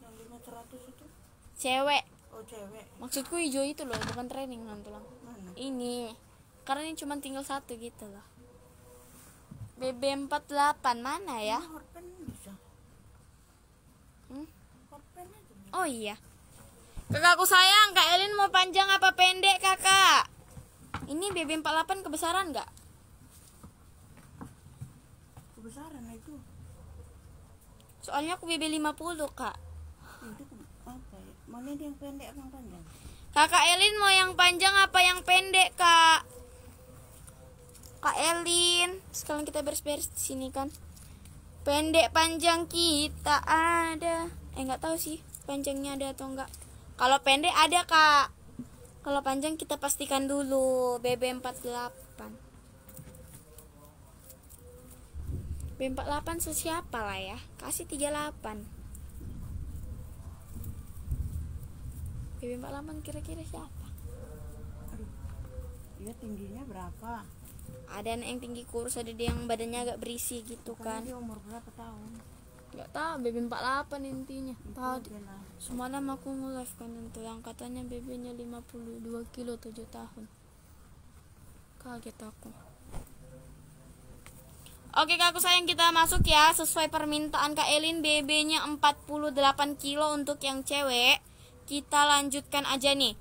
yang 500 itu cewek oh cewek maksudku hijau itu loh bukan training non tulang Mana? ini karena ini cuma tinggal satu gitu loh BB48 mana ya? Hmm? Horpen aja. Oh iya. Kakakku sayang, Kak Elin mau panjang apa pendek, Kakak? Ini BB48 kebesaran nggak? soalnya aku BB 50 kak ya? mana yang pendek apa yang panjang kakak Elin mau yang panjang apa yang pendek kak kak Elin sekarang kita beres-beres di sini kan pendek panjang kita ada eh nggak tahu sih panjangnya ada atau enggak kalau pendek ada kak kalau panjang kita pastikan dulu BB 48 B48 sesiapa lah ya kasih 38 B48 kira-kira siapa Aduh, dia tingginya berapa ada yang tinggi kurus ada dia yang badannya agak berisi gitu kan dia umur berapa tahun Gak tau BB 48 intinya tahu semalam aku nge-live kan itu yang katanya BB nya 52 kilo 7 tahun kaget aku Oke kak aku sayang kita masuk ya Sesuai permintaan Kak Elin BB nya 48 kilo untuk yang cewek Kita lanjutkan aja nih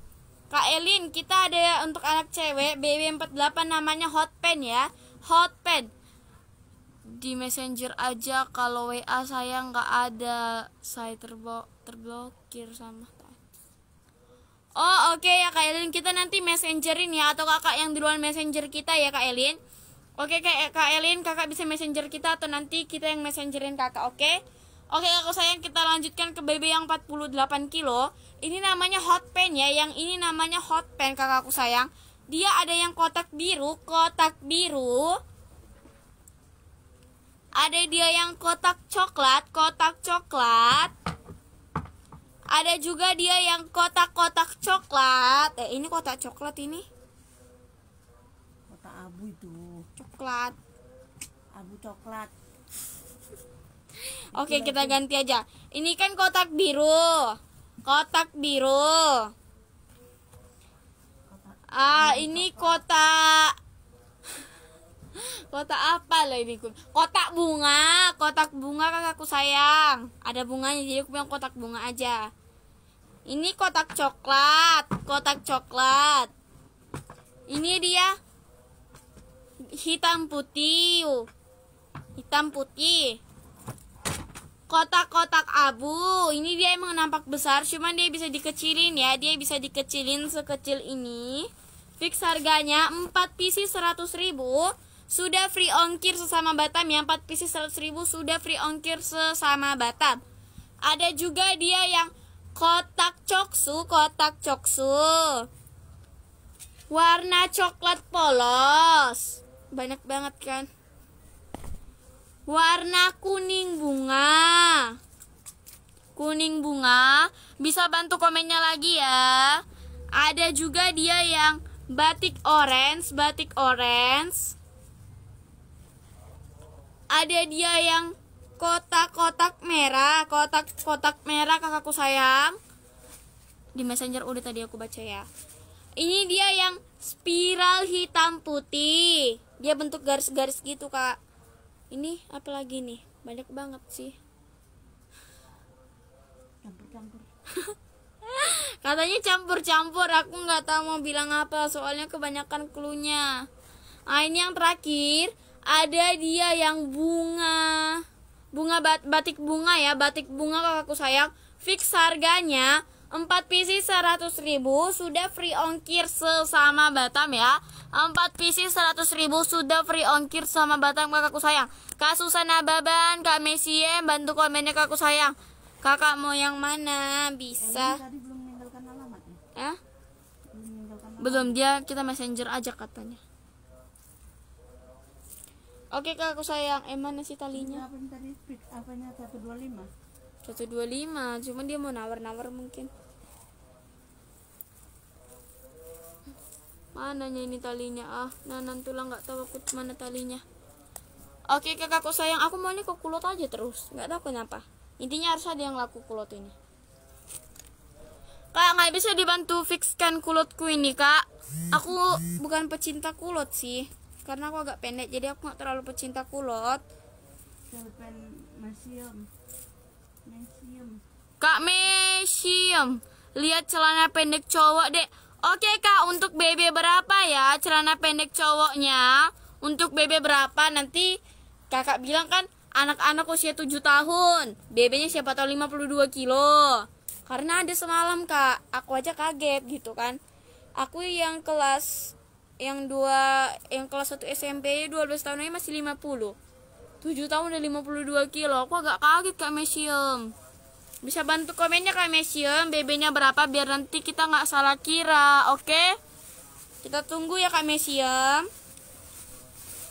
Kak Elin kita ada untuk anak cewek BB 48 namanya hot pen ya Hot pen Di messenger aja kalau WA saya nggak ada Saya terbo terblokir sama Oh oke okay ya Kak Elin kita nanti messengerin ya Atau kakak yang duluan messenger kita ya Kak Elin Oke kayak eh, Kak Elin, kakak bisa messenger kita atau nanti kita yang messengerin kakak, oke? Okay? Oke kakak sayang, kita lanjutkan ke baby yang 48 kilo. Ini namanya hot pen ya, yang ini namanya hot pen kakakku sayang. Dia ada yang kotak biru, kotak biru. Ada dia yang kotak coklat, kotak coklat. Ada juga dia yang kotak-kotak coklat. Eh ini kotak coklat ini. coklat abu coklat oke okay, kita ganti aja ini kan kotak biru kotak biru ah ini kotak kotak apa lah ini kotak bunga kotak bunga kakakku sayang ada bunganya jadi aku bilang kotak bunga aja ini kotak coklat kotak coklat ini dia hitam putih hitam putih kotak-kotak abu ini dia emang nampak besar cuman dia bisa dikecilin ya dia bisa dikecilin sekecil ini fix harganya 4 PC 100 ribu sudah free ongkir sesama Batam ya 4 PC 100 ribu sudah free ongkir sesama Batam ada juga dia yang kotak coksu kotak coksu warna coklat polos banyak banget kan warna kuning bunga kuning bunga bisa bantu komennya lagi ya ada juga dia yang batik orange batik orange ada dia yang kotak-kotak merah kotak-kotak merah kakakku sayang di messenger udah tadi aku baca ya ini dia yang spiral hitam putih dia bentuk garis-garis gitu kak ini apa lagi nih banyak banget sih campur-campur katanya campur-campur aku nggak tahu mau bilang apa soalnya kebanyakan klunya nah ini yang terakhir ada dia yang bunga bunga batik bunga ya batik bunga kakakku sayang fix harganya 4 PC 100 ribu sudah free ongkir sesama Batam ya 4 PC 100 ribu sudah free ongkir sama Batam kakakku sayang Kak Susana Baban, Kak Mesie ya, bantu komennya kakakku sayang Kakak mau yang mana? Bisa eh, tadi belum meninggalkan alamat ya? Eh? Belum, belum dia kita messenger aja katanya Oke kakakku sayang, eh mana sih talinya? Apanya tadi? Apanya 125? 125 cuman dia mau nawar-nawar mungkin mananya ini talinya ah nanan tulang nggak tahu aku mana talinya oke kakakku sayang aku mau ini ke kulot aja terus nggak tahu kenapa intinya harus ada yang laku kulot ini kak nggak bisa dibantu fixkan kulotku ini kak aku bukan pecinta kulot sih karena aku agak pendek jadi aku nggak terlalu pecinta kulot Kelpen masih Kak Mesium, lihat celana pendek cowok dek. Oke kak, untuk BB berapa ya celana pendek cowoknya? Untuk BB berapa? Nanti kakak bilang kan anak-anak usia 7 tahun. BB-nya siapa tahu 52 kilo. Karena ada semalam kak, aku aja kaget gitu kan. Aku yang kelas yang dua yang kelas 1 SMP 12 tahunnya tahunnya masih 50. 7 tahun udah 52 kilo. Aku agak kaget Kak Mesium. Bisa bantu komennya Kak Mesium, BB-nya berapa biar nanti kita nggak salah kira, oke? Okay? Kita tunggu ya Kak Mesium.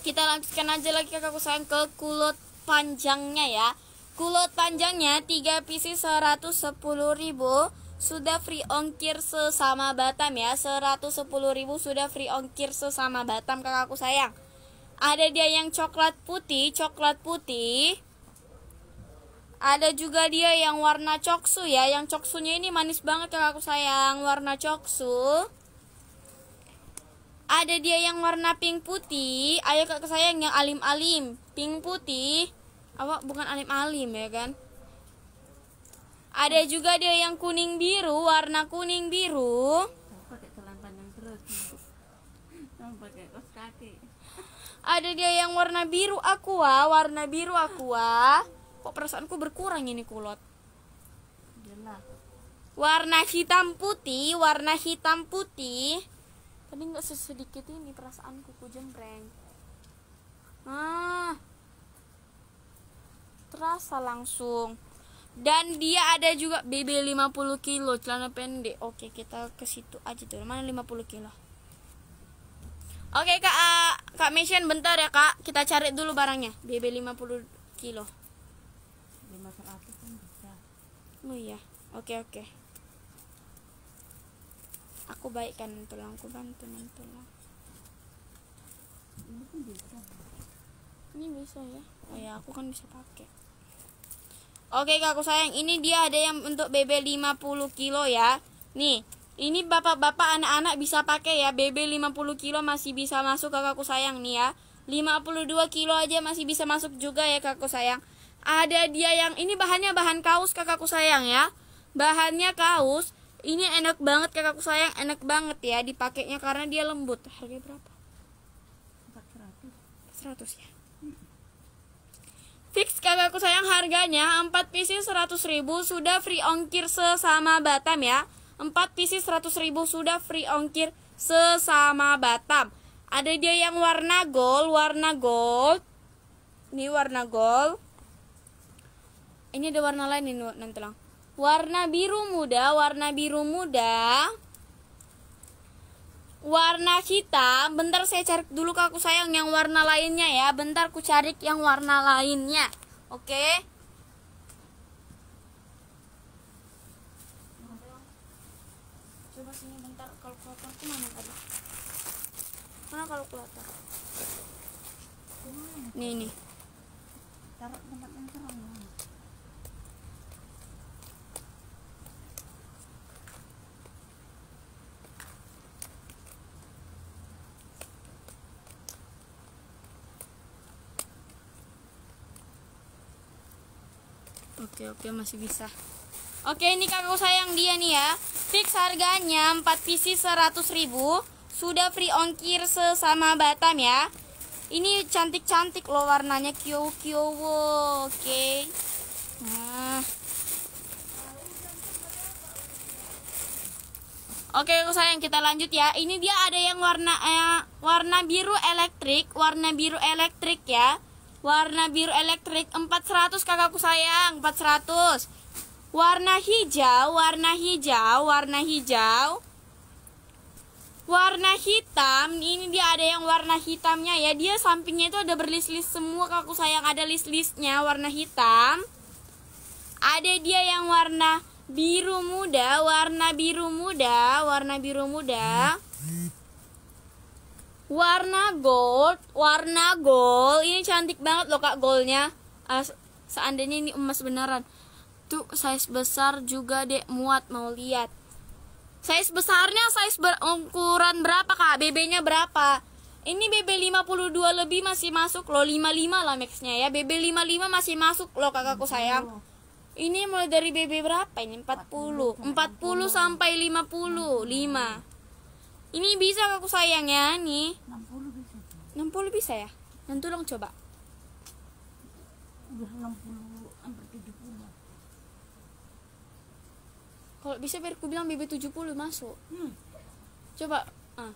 Kita lanjutkan aja lagi Kakak sayang ke kulot panjangnya ya. Kulot panjangnya 3 PC 110.000 sudah free ongkir sesama Batam ya. 110.000 sudah free ongkir sesama Batam Kakakku sayang. Ada dia yang coklat putih, coklat putih ada juga dia yang warna coksu ya yang coksunya ini manis banget yang aku sayang warna coksu ada dia yang warna pink putih ayo kakak sayang yang alim-alim pink putih apa bukan alim-alim ya kan ada juga dia yang kuning biru warna kuning biru ada dia yang warna biru aqua warna biru aqua kok perasaanku berkurang ini kulot Jelas. warna hitam putih warna hitam putih tadi nggak sesedikit ini perasaanku ku jembreng ah terasa langsung dan dia ada juga BB 50 kilo celana pendek oke kita ke situ aja tuh mana 50 kilo oke kak kak Mission bentar ya kak kita cari dulu barangnya BB 50 kilo lima seratus kan bisa oh iya oke okay, oke okay. aku baikkan tulangku bantu tulang ini kan bisa ini bisa ya oh ya aku kan bisa pakai oke okay, kakak sayang ini dia ada yang untuk BB 50 kilo ya nih ini bapak-bapak anak-anak bisa pakai ya BB 50 kilo masih bisa masuk kakakku sayang nih ya 52 kilo aja masih bisa masuk juga ya kakakku sayang ada dia yang ini bahannya bahan kaos kakakku sayang ya bahannya kaos ini enak banget kakakku sayang enak banget ya dipakainya karena dia lembut Harga berapa 400 100 ya Fix kakakku sayang harganya 4 PC 100.000 sudah free ongkir sesama Batam ya 4 PC 100.000 sudah free ongkir sesama Batam Ada dia yang warna gold, warna gold Ini warna gold ini ada warna lain nih nanti lang warna biru muda warna biru muda warna hitam bentar saya cari dulu kaku sayang yang warna lainnya ya bentar ku cari yang warna lainnya oke coba sini bentar kalkulator ke mana tadi mana kalkulator nih nih oke oke masih bisa oke ini kakak sayang dia nih ya fix harganya 4 PC 100 ribu sudah free ongkir sesama Batam ya ini cantik-cantik loh warnanya kio kio. oke okay. nah Oke sayang kita lanjut ya Ini dia ada yang warna eh, warna biru elektrik Warna biru elektrik ya Warna biru elektrik 400 kakakku sayang 400 Warna hijau, warna hijau, warna hijau Warna hitam, ini dia ada yang warna hitamnya ya Dia sampingnya itu ada berlis-lis semua kakakku sayang Ada list-listnya warna hitam Ada dia yang warna biru muda, warna biru muda, warna biru muda warna gold warna gold ini cantik banget loh kak goldnya uh, seandainya ini emas beneran tuh size besar juga dek muat mau lihat size besarnya size ber ukuran berapa kak BB nya berapa ini BB 52 lebih masih masuk loh 55 lah maxnya ya BB 55 masih masuk loh kakakku sayang ini mulai dari BB berapa ini 40 40, 40 sampai 50 5 ini bisa aku sayang ya, nih. 60 bisa. 60 bisa ya? Yang tolong coba. Udah 60 hampir 70. Kalau bisa biar aku bilang BB 70 masuk. Hmm. Coba. Ah.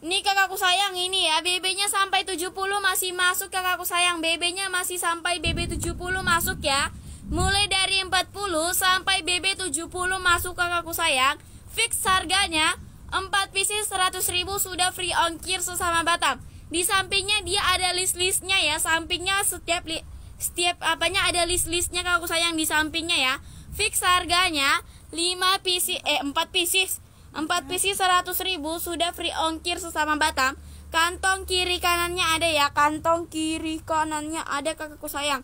Nih kakakku sayang ini ya, BB-nya sampai 70 masih masuk kakakku sayang. BB-nya masih sampai BB 70 masuk ya. Mulai dari 40 sampai BB 70 masuk kakakku sayang. Fix harganya 4 pieces 100 ribu sudah free ongkir sesama Batam. Di sampingnya dia ada list-listnya ya, sampingnya setiap li setiap apanya ada list-listnya kalau aku sayang di sampingnya ya. Fix harganya 5 pieces eh 4 pieces 4 pieces 100 ribu sudah free ongkir sesama Batam. Kantong kiri kanannya ada ya, kantong kiri kanannya ada kakakku sayang.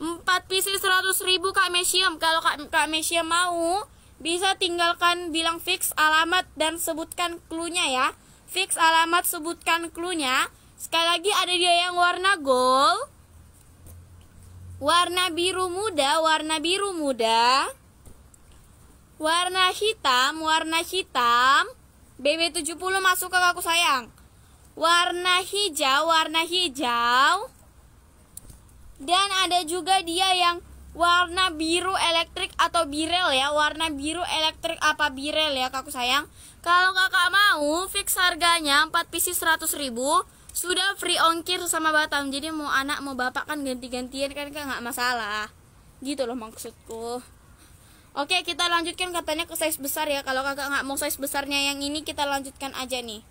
4 pieces 100 ribu Kak Mesium. Kalau Kak, Kak Mesium mau, bisa tinggalkan bilang fix alamat dan sebutkan clue-nya ya. Fix alamat sebutkan clue-nya. Sekali lagi ada dia yang warna gold. Warna biru muda, warna biru muda. Warna hitam, warna hitam. BB70 masuk ke kaku sayang. Warna hijau, warna hijau. Dan ada juga dia yang warna biru elektrik atau birel ya warna biru elektrik apa birel ya kakak sayang kalau kakak mau fix harganya 4 PC 100 ribu sudah free ongkir sama Batam jadi mau anak mau bapak kan ganti-gantian kan kan nggak masalah gitu loh maksudku oke kita lanjutkan katanya ke size besar ya kalau kakak nggak mau size besarnya yang ini kita lanjutkan aja nih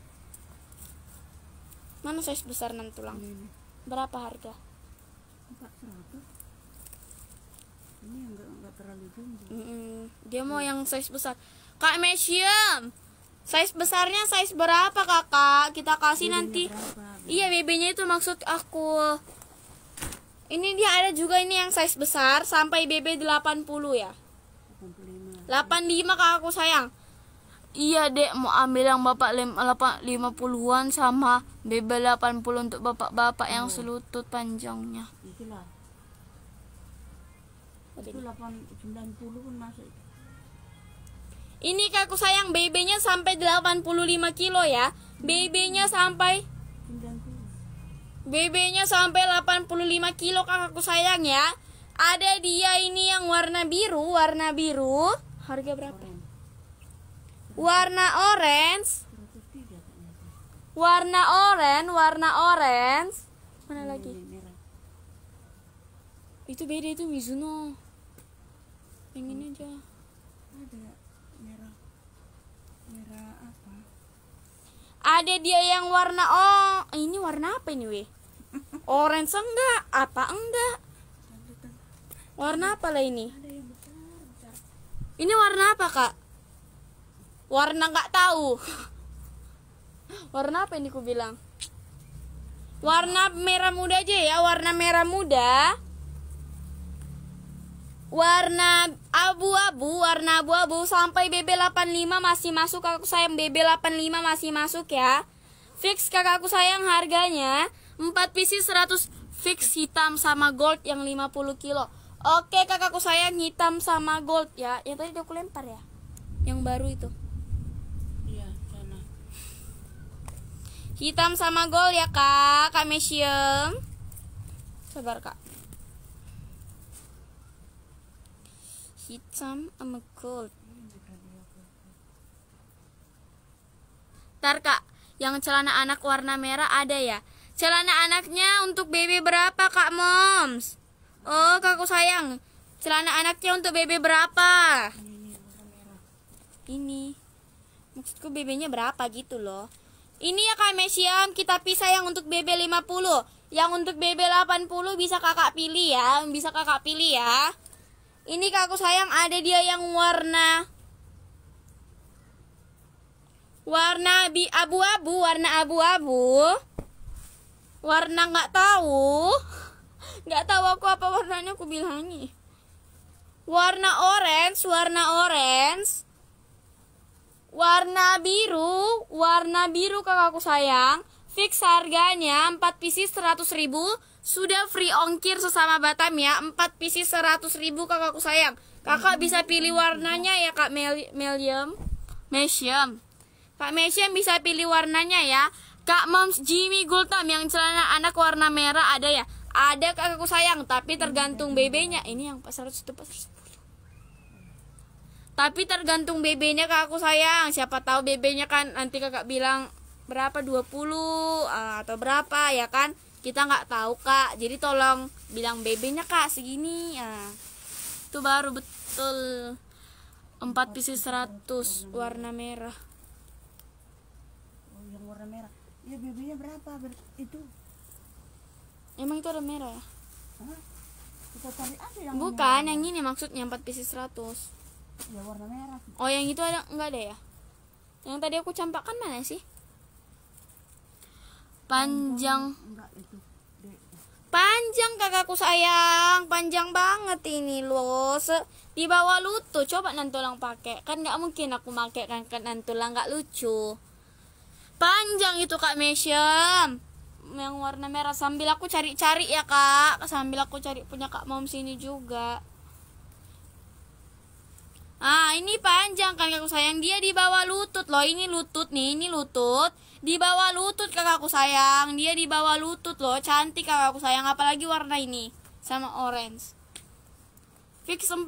mana size besar enam tulang berapa harga mm Dia mau yang size besar. Kak Mesium, size besarnya size berapa kakak? Kita kasih BB nanti. Iya BB-nya itu maksud aku. Ini dia ada juga ini yang size besar sampai BB 80 ya. 85. 85 kak aku sayang. Iya dek mau ambil yang bapak 50-an sama BB 80 untuk bapak-bapak yang oh. selutut panjangnya. Itulah. Itu 8 90 pun masuk ini kaku sayang BB-nya sampai 85 kilo ya. BB-nya sampai BB-nya sampai 85 kilo kakakku sayang ya. Ada dia ini yang warna biru, warna biru. Harga berapa? Warna orange. Warna orange, warna orange. Mana lagi? Itu beda itu Mizuno yang ini aja ada merah merah apa ada dia yang warna oh ini warna apa ini weh orange enggak apa enggak warna apa lah ini ini warna apa kak warna nggak tahu warna apa ini ku bilang warna merah muda aja ya warna merah muda warna abu-abu, warna abu-abu sampai BB85 masih masuk kakakku sayang BB85 masih masuk ya. Fix kakakku sayang harganya 4 pc 100 fix hitam sama gold yang 50 kilo. Oke kakakku sayang hitam sama gold ya. Yang tadi aku lempar ya. Yang baru itu. Iya, sana. Hitam sama gold ya, Kak. Kamesium. Sabar, Kak. hitam sama gold Ntar kak, yang celana anak warna merah ada ya? Celana anaknya untuk baby berapa kak moms? Oh kakak sayang, celana anaknya untuk baby berapa? Ini, ini. maksudku bb berapa gitu loh ini ya Kak Mesiam, kita pisah yang untuk BB 50. Yang untuk BB 80 bisa kakak pilih ya, bisa kakak pilih ya. Ini kakak sayang ada dia yang warna warna bi abu-abu, warna abu-abu. Warna nggak tahu. Nggak tahu aku apa warnanya aku bilangnya. Warna orange, warna orange. Warna biru, warna biru kakakku sayang. Fix harganya 4 pieces 100 ribu Sudah free ongkir sesama Batam ya 4 pieces 100 ribu kakakku sayang Kakak bisa pilih warnanya ya Kak Mel Melium Mesium Kak Mesium bisa pilih warnanya ya Kak Moms Jimmy Gultam yang celana anak warna merah ada ya Ada kakakku sayang tapi tergantung bb Ini yang tutup itu pasar tapi tergantung BB-nya kakakku sayang Siapa tahu bb kan nanti kakak bilang berapa 20 eh, atau berapa ya kan kita nggak tahu kak jadi tolong bilang bebenya kak segini ya itu baru betul 4 PC 100 warna merah oh, yang warna merah ya bebenya berapa Ber itu emang itu ada merah ya kita cari aja yang bukan yang, yang ini maksudnya 4 PC 100 ya warna merah oh yang itu ada enggak ada ya yang tadi aku campakkan mana sih panjang panjang kakakku sayang panjang banget ini loh Se di bawah lutut coba nantulang pakai kan nggak mungkin aku pakai kan kan nantulang nggak lucu panjang itu kak Mesham yang warna merah sambil aku cari-cari ya kak sambil aku cari punya kak mom sini juga ah ini panjang kan kakakku sayang dia di bawah lutut loh ini lutut nih ini lutut di bawah lutut kakakku sayang dia di bawah lutut loh cantik kakakku sayang apalagi warna ini sama orange fix 400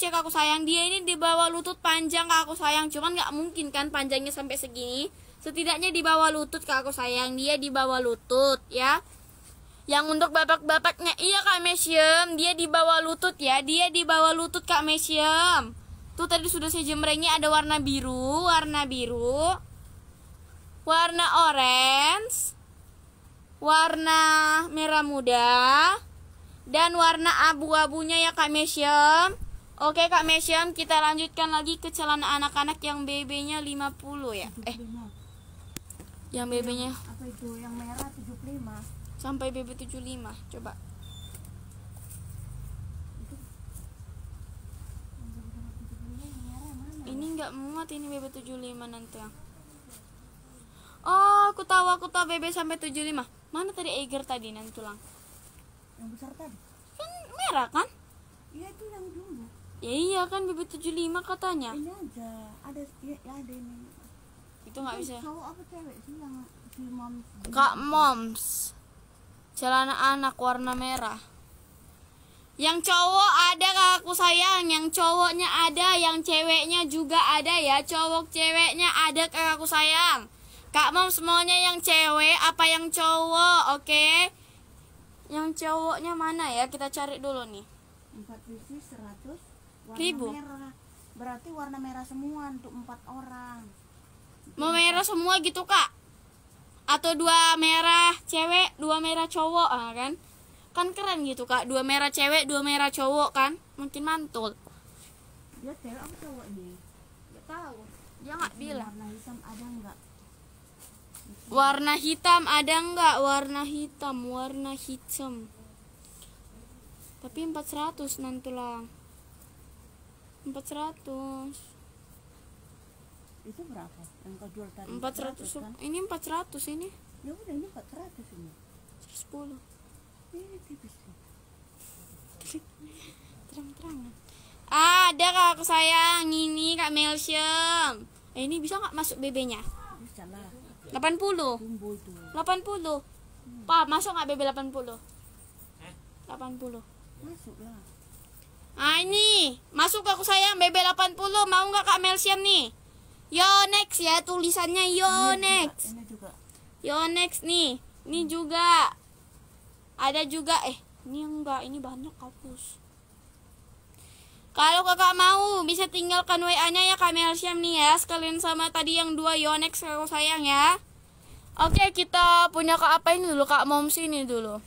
ya kakakku sayang dia ini di bawah lutut panjang kakakku sayang cuman gak mungkin kan panjangnya sampai segini setidaknya di bawah lutut kakakku sayang dia di bawah lutut ya yang untuk bapak-bapaknya iya Kak Mesium, dia di bawah lutut ya, dia di bawah lutut Kak Mesium. Tuh tadi sudah saya jemrengnya ada warna biru, warna biru warna orange, warna merah muda, dan warna abu-abunya ya Kak Mesium. Oke Kak Mesium, kita lanjutkan lagi ke celana anak-anak yang BB-nya 50 ya. Eh. Yang BB-nya apa itu? Yang merah 75. Sampai BB 75. Coba. Ini enggak muat ini BB 75 nanti. Oh, aku tahu, aku tahu BB sampai 75. Mana tadi Eiger tadi nanti tulang? Yang besar tadi. Kan merah kan? Iya, itu yang jumbo. Ya iya kan BB 75 katanya. Ini aja, ada ya, ya ada ini. Itu nggak bisa. Cowok apa cewek sih yang si moms? Kak moms. Celana anak warna merah. Yang cowok ada kak aku sayang, yang cowoknya ada, yang ceweknya juga ada ya. Cowok ceweknya ada kak aku sayang. Kak mau semuanya yang cewek apa yang cowok, oke? Okay? Yang cowoknya mana ya? Kita cari dulu nih. Empat biji seratus. Ribu. merah. Berarti warna merah semua untuk empat orang. Mau merah semua gitu, Kak? Atau dua merah cewek, dua merah cowok, ah, kan? Kan keren gitu, Kak. Dua merah cewek, dua merah cowok kan? Mungkin mantul. Dia cewek apa cowok nih? Gak tahu. Dia nggak bilang. Warna hitam ada nggak? Warna hitam ada nggak? Warna hitam, warna hitam. Tapi 400 nanti lah 400. Itu berapa? Yang kau jual tadi? 400. 400 kan? Ini 400 ini. Ya udah ini 400 ini. 110. Ini tipis. Terang-terangan. Ah, ada kak sayang ini Kak Melsium. Eh, ini bisa nggak masuk BB-nya? 80 80 hmm. pa masuk nggak BB 80 eh? 80 Masuklah. ah ini masuk aku sayang BB 80 mau nggak Kak Melsiam nih yo next ya tulisannya yo ini iya, next juga, ini juga. yo next nih ini juga ada juga eh ini enggak ini banyak kapus kalau kakak mau, bisa tinggalkan WA-nya ya Kak Melsyam nih ya. Sekalian sama tadi yang dua Yonex kalau sayang ya. Oke, kita punya Kak apa ini dulu? Kak moms ini dulu.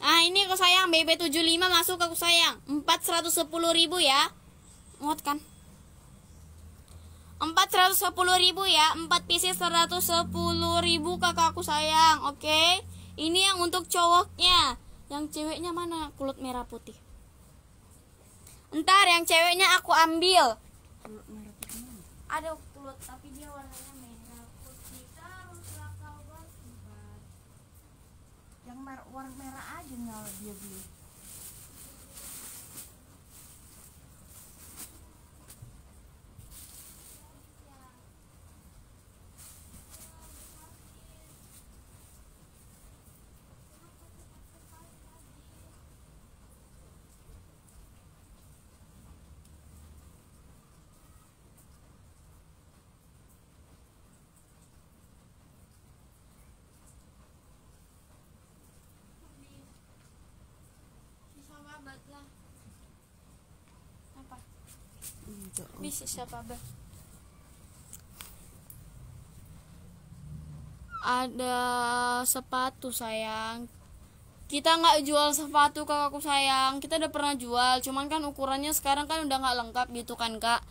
Ah, ini aku sayang BB75 masuk aku sayang. ribu ya. Muat kan? ribu ya. 4 ribu kakak kakakku sayang. Oke. Ini yang untuk cowoknya yang ceweknya mana kulit merah putih entar yang ceweknya aku ambil kulit merah putih ada kulit tapi dia warnanya merah putih terus kau berkibar yang mer warna merah aja nggak dia beli Pisces siapa ada sepatu sayang kita nggak jual sepatu kakakku sayang kita udah pernah jual cuman kan ukurannya sekarang kan udah nggak lengkap gitu kan kak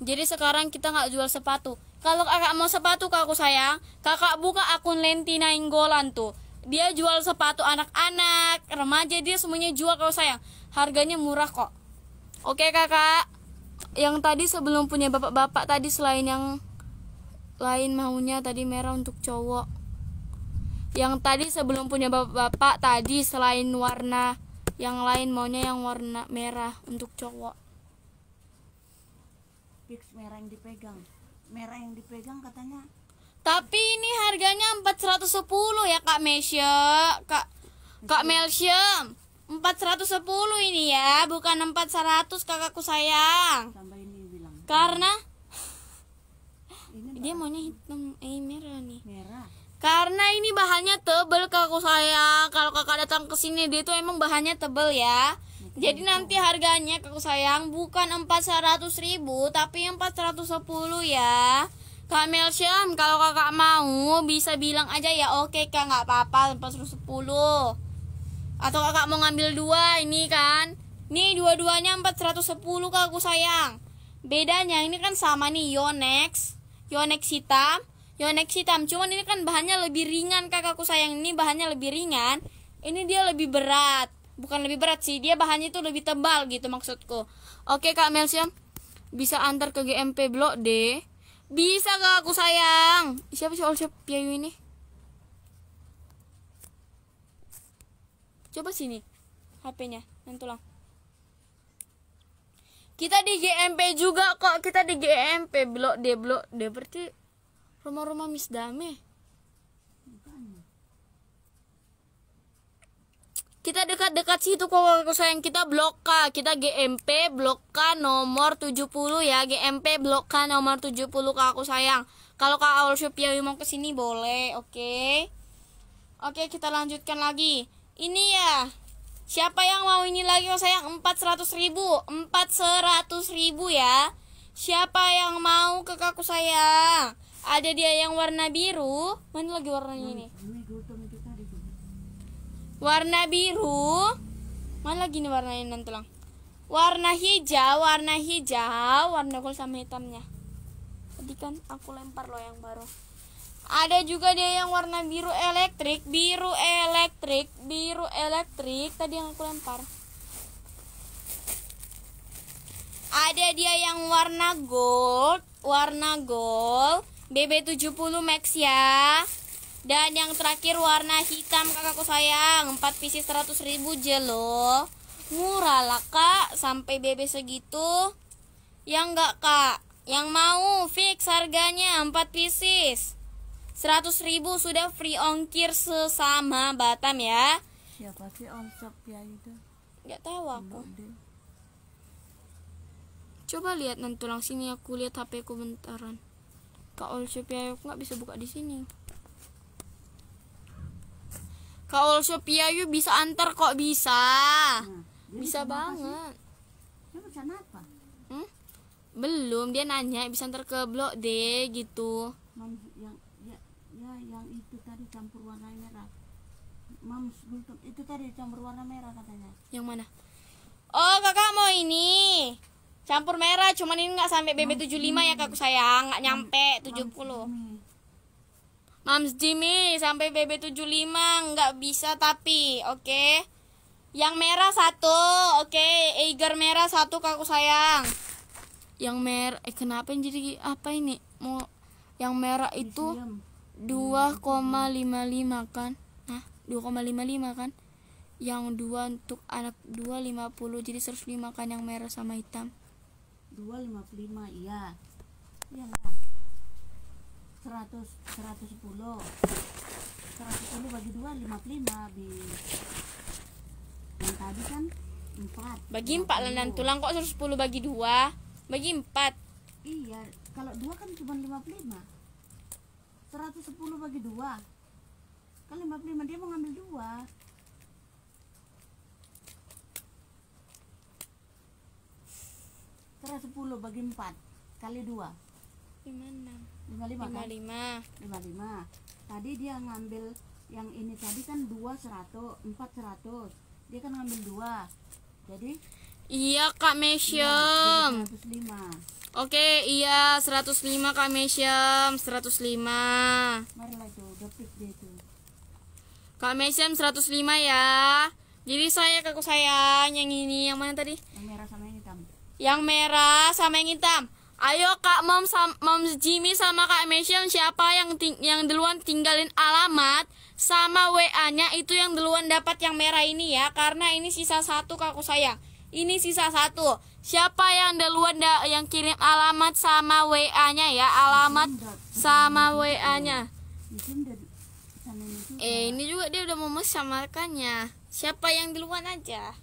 jadi sekarang kita nggak jual sepatu kalau kakak mau sepatu kakakku sayang kakak buka akun Lentina Inggolan tuh dia jual sepatu anak-anak remaja dia semuanya jual kalau sayang harganya murah kok oke kakak yang tadi sebelum punya bapak-bapak tadi selain yang lain maunya tadi merah untuk cowok yang tadi sebelum punya bapak-bapak tadi selain warna yang lain maunya yang warna merah untuk cowok fix merah yang dipegang merah yang dipegang katanya tapi ini harganya 410 ya Kak Mesya Kak Kak Melsiam 410 ini ya, bukan 400 kakakku sayang. Karena ini dia maunya hitam eh merah nih. Merah. Karena ini bahannya tebel kakakku sayang. Kalau kakak datang ke sini dia tuh emang bahannya tebel ya. Betul, Jadi gitu. nanti harganya kakakku sayang bukan 400 ribu tapi 410 ya. Kak Melsham, kalau kakak mau bisa bilang aja ya oke okay, kak nggak apa-apa 410 atau kakak mau ngambil dua ini kan nih dua-duanya 410 kak aku sayang bedanya ini kan sama nih yonex yonex hitam yonex hitam cuman ini kan bahannya lebih ringan kak aku sayang ini bahannya lebih ringan ini dia lebih berat bukan lebih berat sih dia bahannya itu lebih tebal gitu maksudku oke kak Melsiam bisa antar ke GMP Blok D bisa kak aku sayang siapa sih Olsep Piayu ini coba sini HP-nya yang tulang kita di GMP juga kok kita di GMP blok D blok D berarti rumah-rumah Miss Dame kita dekat-dekat situ kok aku sayang kita blok K kita GMP blok K nomor 70 ya GMP blok K nomor 70 aku sayang kalau Kak Awal Supiawi mau kesini boleh oke okay? oke okay, kita lanjutkan lagi ini ya. Siapa yang mau ini lagi oh sayang? seratus ribu. empat seratus ribu ya. Siapa yang mau ke kaku saya Ada dia yang warna biru. Mana lagi warnanya ini? Warna biru. Mana lagi nih warnanya nanti lang? Warna hijau, warna hijau, warna gold sama hitamnya. Tadi kan aku lempar loh yang baru. Ada juga dia yang warna biru elektrik, biru elektrik, biru elektrik tadi yang aku lempar. Ada dia yang warna gold, warna gold, BB70 Max ya. Dan yang terakhir warna hitam kakakku sayang, 4 PC 100 ribu jelo. Murah lah kak, sampai BB segitu. Yang enggak kak, yang mau fix harganya 4 pieces. Seratus ribu sudah free ongkir sesama Batam ya Ya pasti ongkir ya itu Gak tahu aku coba lihat nanti tulang sini aku lihat HP ku bentaran kak Olshop ya aku nggak bisa buka di sini kak Shop ya bisa antar kok bisa nah, bisa banget dia apa hmm? belum dia nanya bisa antar ke blok D gitu tadi campur warna merah katanya. Yang mana? Oh, kakak mau ini. Campur merah, cuman ini nggak sampai BB75 Mams ya kakak sayang, nggak nyampe Mams 70. Mams Jimmy sampai BB75 nggak bisa tapi, oke. Okay? Yang merah satu, oke. Okay. Eiger merah satu kakak sayang. Yang merah, eh kenapa jadi apa ini? Mau yang merah itu 2,55 kan? Nah, 2,55 kan? yang dua untuk anak dua lima puluh jadi seratus lima kan yang merah sama hitam dua lima puluh lima iya iya seratus seratus sepuluh seratus sepuluh bagi dua lima puluh lima bi yang tadi kan empat bagi empat lenan tulang kok seratus sepuluh bagi dua bagi empat iya kalau dua kan cuma lima puluh lima seratus sepuluh bagi dua kan lima puluh lima dia mau ngambil dua Cara 10 bagi 4 kali 2. 56. 55 kan? 55. 55. Tadi dia ngambil yang ini tadi kan 2 100, 4 100. Dia kan ngambil 2. Jadi Iya Kak mesium Ya, Oke, iya 105 Kak mesium 105. Marilah itu, dapet dia itu. Kak Mesyem 105 ya. Jadi saya kakak saya yang ini yang mana tadi? Yang merah. Yang merah sama yang hitam. Ayo Kak Mom, sam, Mom Jimmy sama Kak Mission siapa yang ting, yang duluan tinggalin alamat sama WA-nya itu yang duluan dapat yang merah ini ya karena ini sisa satu kakku sayang. Ini sisa satu. Siapa yang duluan da, yang kirim alamat sama WA-nya ya alamat sama WA-nya. Eh ini juga dia udah mau mesamarkannya. Siapa yang duluan aja?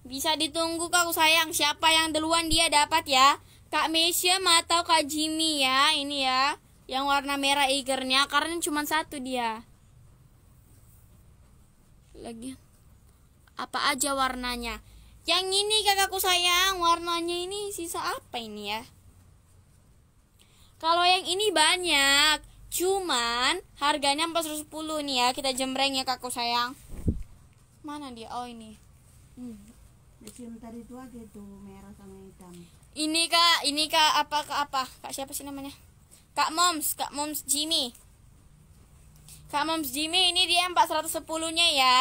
Bisa ditunggu kak sayang Siapa yang duluan dia dapat ya Kak Mesya atau Kak Jimmy ya Ini ya Yang warna merah igernya Karena cuma satu dia Lagi Apa aja warnanya Yang ini kakakku sayang Warnanya ini sisa apa ini ya Kalau yang ini banyak Cuman harganya 410 nih ya Kita jembreng ya kakakku sayang Mana dia? Oh ini hmm. Medium tadi itu aja tuh merah sama hitam. Ini kak, ini kak apa kak apa? Kak siapa sih namanya? Kak Moms, Kak Moms Jimmy. Kak Moms Jimmy ini dia 410-nya ya.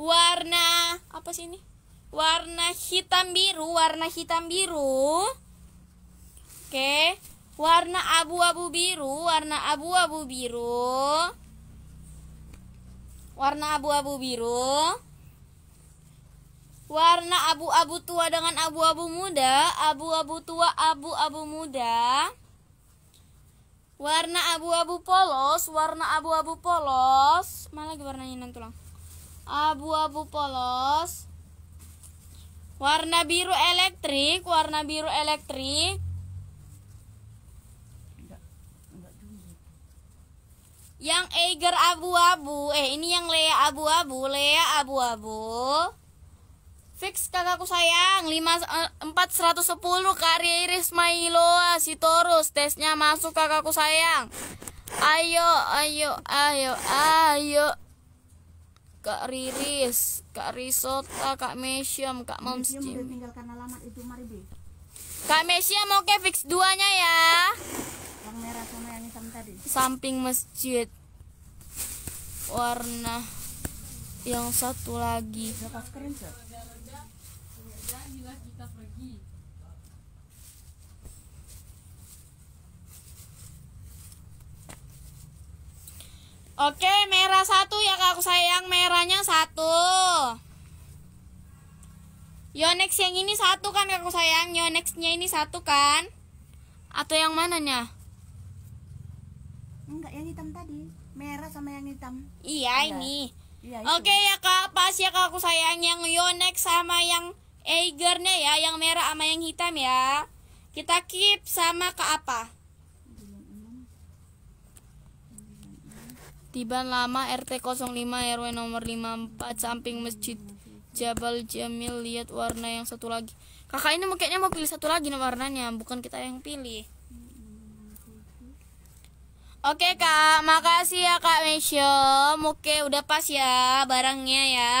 Warna apa sih ini? Warna hitam biru, warna hitam biru. Oke. Warna abu-abu biru, warna abu-abu biru. Warna abu-abu biru warna abu-abu tua dengan abu-abu muda, abu-abu tua, abu-abu muda. Warna abu-abu polos, warna abu-abu polos. Mana lagi warnanya nanti tulang? Abu-abu polos. Warna biru elektrik, warna biru elektrik. Yang Eiger abu-abu, eh ini yang Lea abu-abu, Lea abu-abu. Fix kakakku sayang 5, 4, 110 kari Iris Mailoa torus Tesnya masuk kakakku sayang Ayo, ayo, ayo, ayo Kak Riris Kak Risota, Kak Mesiam Kak Moms Kak mesia oke okay, fix duanya ya Yang merah sama yang hitam tadi Samping masjid Warna Yang satu lagi pas Oke, merah satu ya kak sayang. Merahnya satu. Yonex yang ini satu kan kak sayang. Yonexnya ini satu kan? Atau yang mananya? Enggak, yang hitam tadi. Merah sama yang hitam. Iya, Enggak. ini. Iya, Oke ya kak, pas ya kak aku sayang yang Yonex sama yang Eigernya ya, yang merah sama yang hitam ya. Kita keep sama ke apa? Tiban lama RT 05 RW nomor 54 samping masjid Jabal Jamil lihat warna yang satu lagi. Kakak ini kayaknya mau pilih satu lagi nih warnanya, bukan kita yang pilih. Oke kak, makasih ya kak Mesyo. Oke udah pas ya barangnya ya.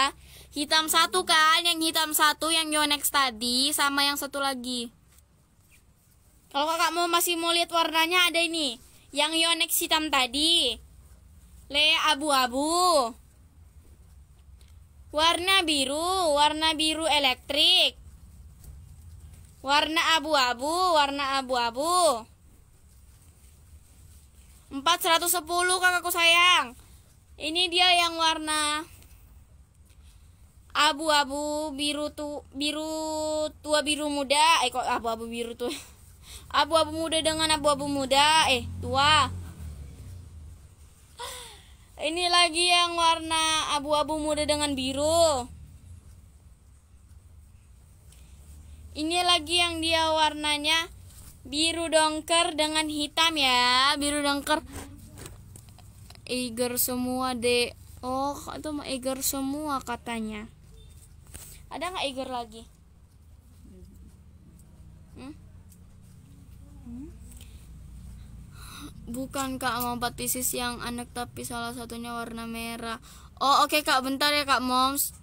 Hitam satu kan, yang hitam satu yang Yonex tadi sama yang satu lagi. Kalau kakak mau masih mau lihat warnanya ada ini, yang Yonex hitam tadi. Le abu-abu. Warna biru, warna biru elektrik. Warna abu-abu, warna abu-abu. 410 kakakku sayang. Ini dia yang warna abu-abu biru tu biru tua biru muda eh kok abu-abu biru tuh, abu-abu muda dengan abu-abu muda eh tua ini lagi yang warna abu-abu muda dengan biru. Ini lagi yang dia warnanya biru dongker dengan hitam ya. Biru dongker. Eager semua deh. Oh, itu mah eager semua katanya. Ada nggak eager lagi? Bukan kak mau empat pieces yang aneh tapi salah satunya warna merah Oh oke okay, kak bentar ya kak moms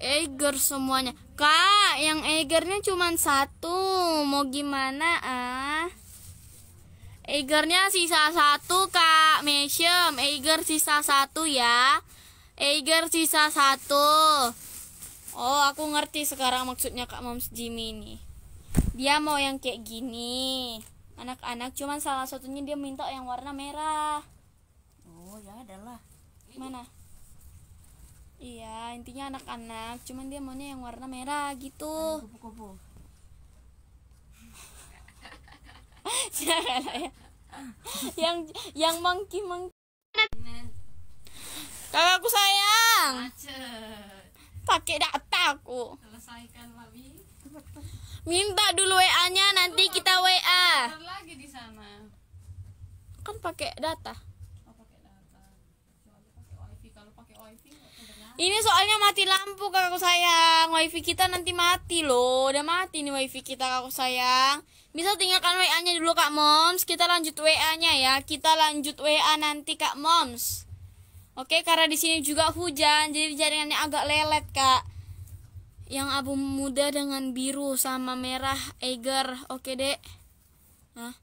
Eger semuanya Kak yang Egernya cuma satu Mau gimana ah Egernya sisa satu kak Mesium Eger sisa satu ya Eger sisa satu Oh aku ngerti sekarang maksudnya kak moms Jimmy nih Dia mau yang kayak gini anak-anak cuman salah satunya dia minta yang warna merah oh ya adalah mana iya intinya anak-anak cuman dia maunya yang warna merah gitu kupu-kupu jangan ya, ya yang yang mangki mangki kakakku sayang pakai data aku selesaikanlah Minta dulu WA-nya nanti Tuh, kita WA. lagi di sana. Kan pakai data. Oh, pakai data. Pakai Kalau pakai wifi ini soalnya mati lampu kakak sayang wifi kita nanti mati loh udah mati nih wifi kita kakak sayang bisa tinggalkan wa nya dulu kak moms kita lanjut wa nya ya kita lanjut wa nanti kak moms oke karena di sini juga hujan jadi jaringannya agak lelet kak yang abu muda dengan biru sama merah Eiger oke dek nah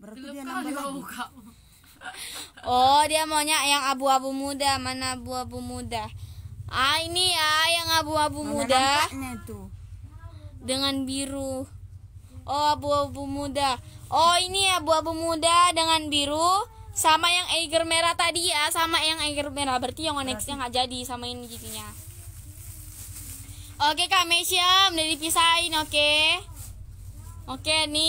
berarti Belum dia nambah lagi oh dia maunya yang abu-abu muda mana abu-abu muda ah ini ya yang abu-abu muda itu. dengan biru oh abu-abu muda oh ini abu-abu muda dengan biru sama yang Eiger merah tadi ya sama yang Eiger merah berarti yang yang nggak jadi sama ini jadinya. Oke Kak Mesiam, udah dipisahin oke? Oke okay, nih.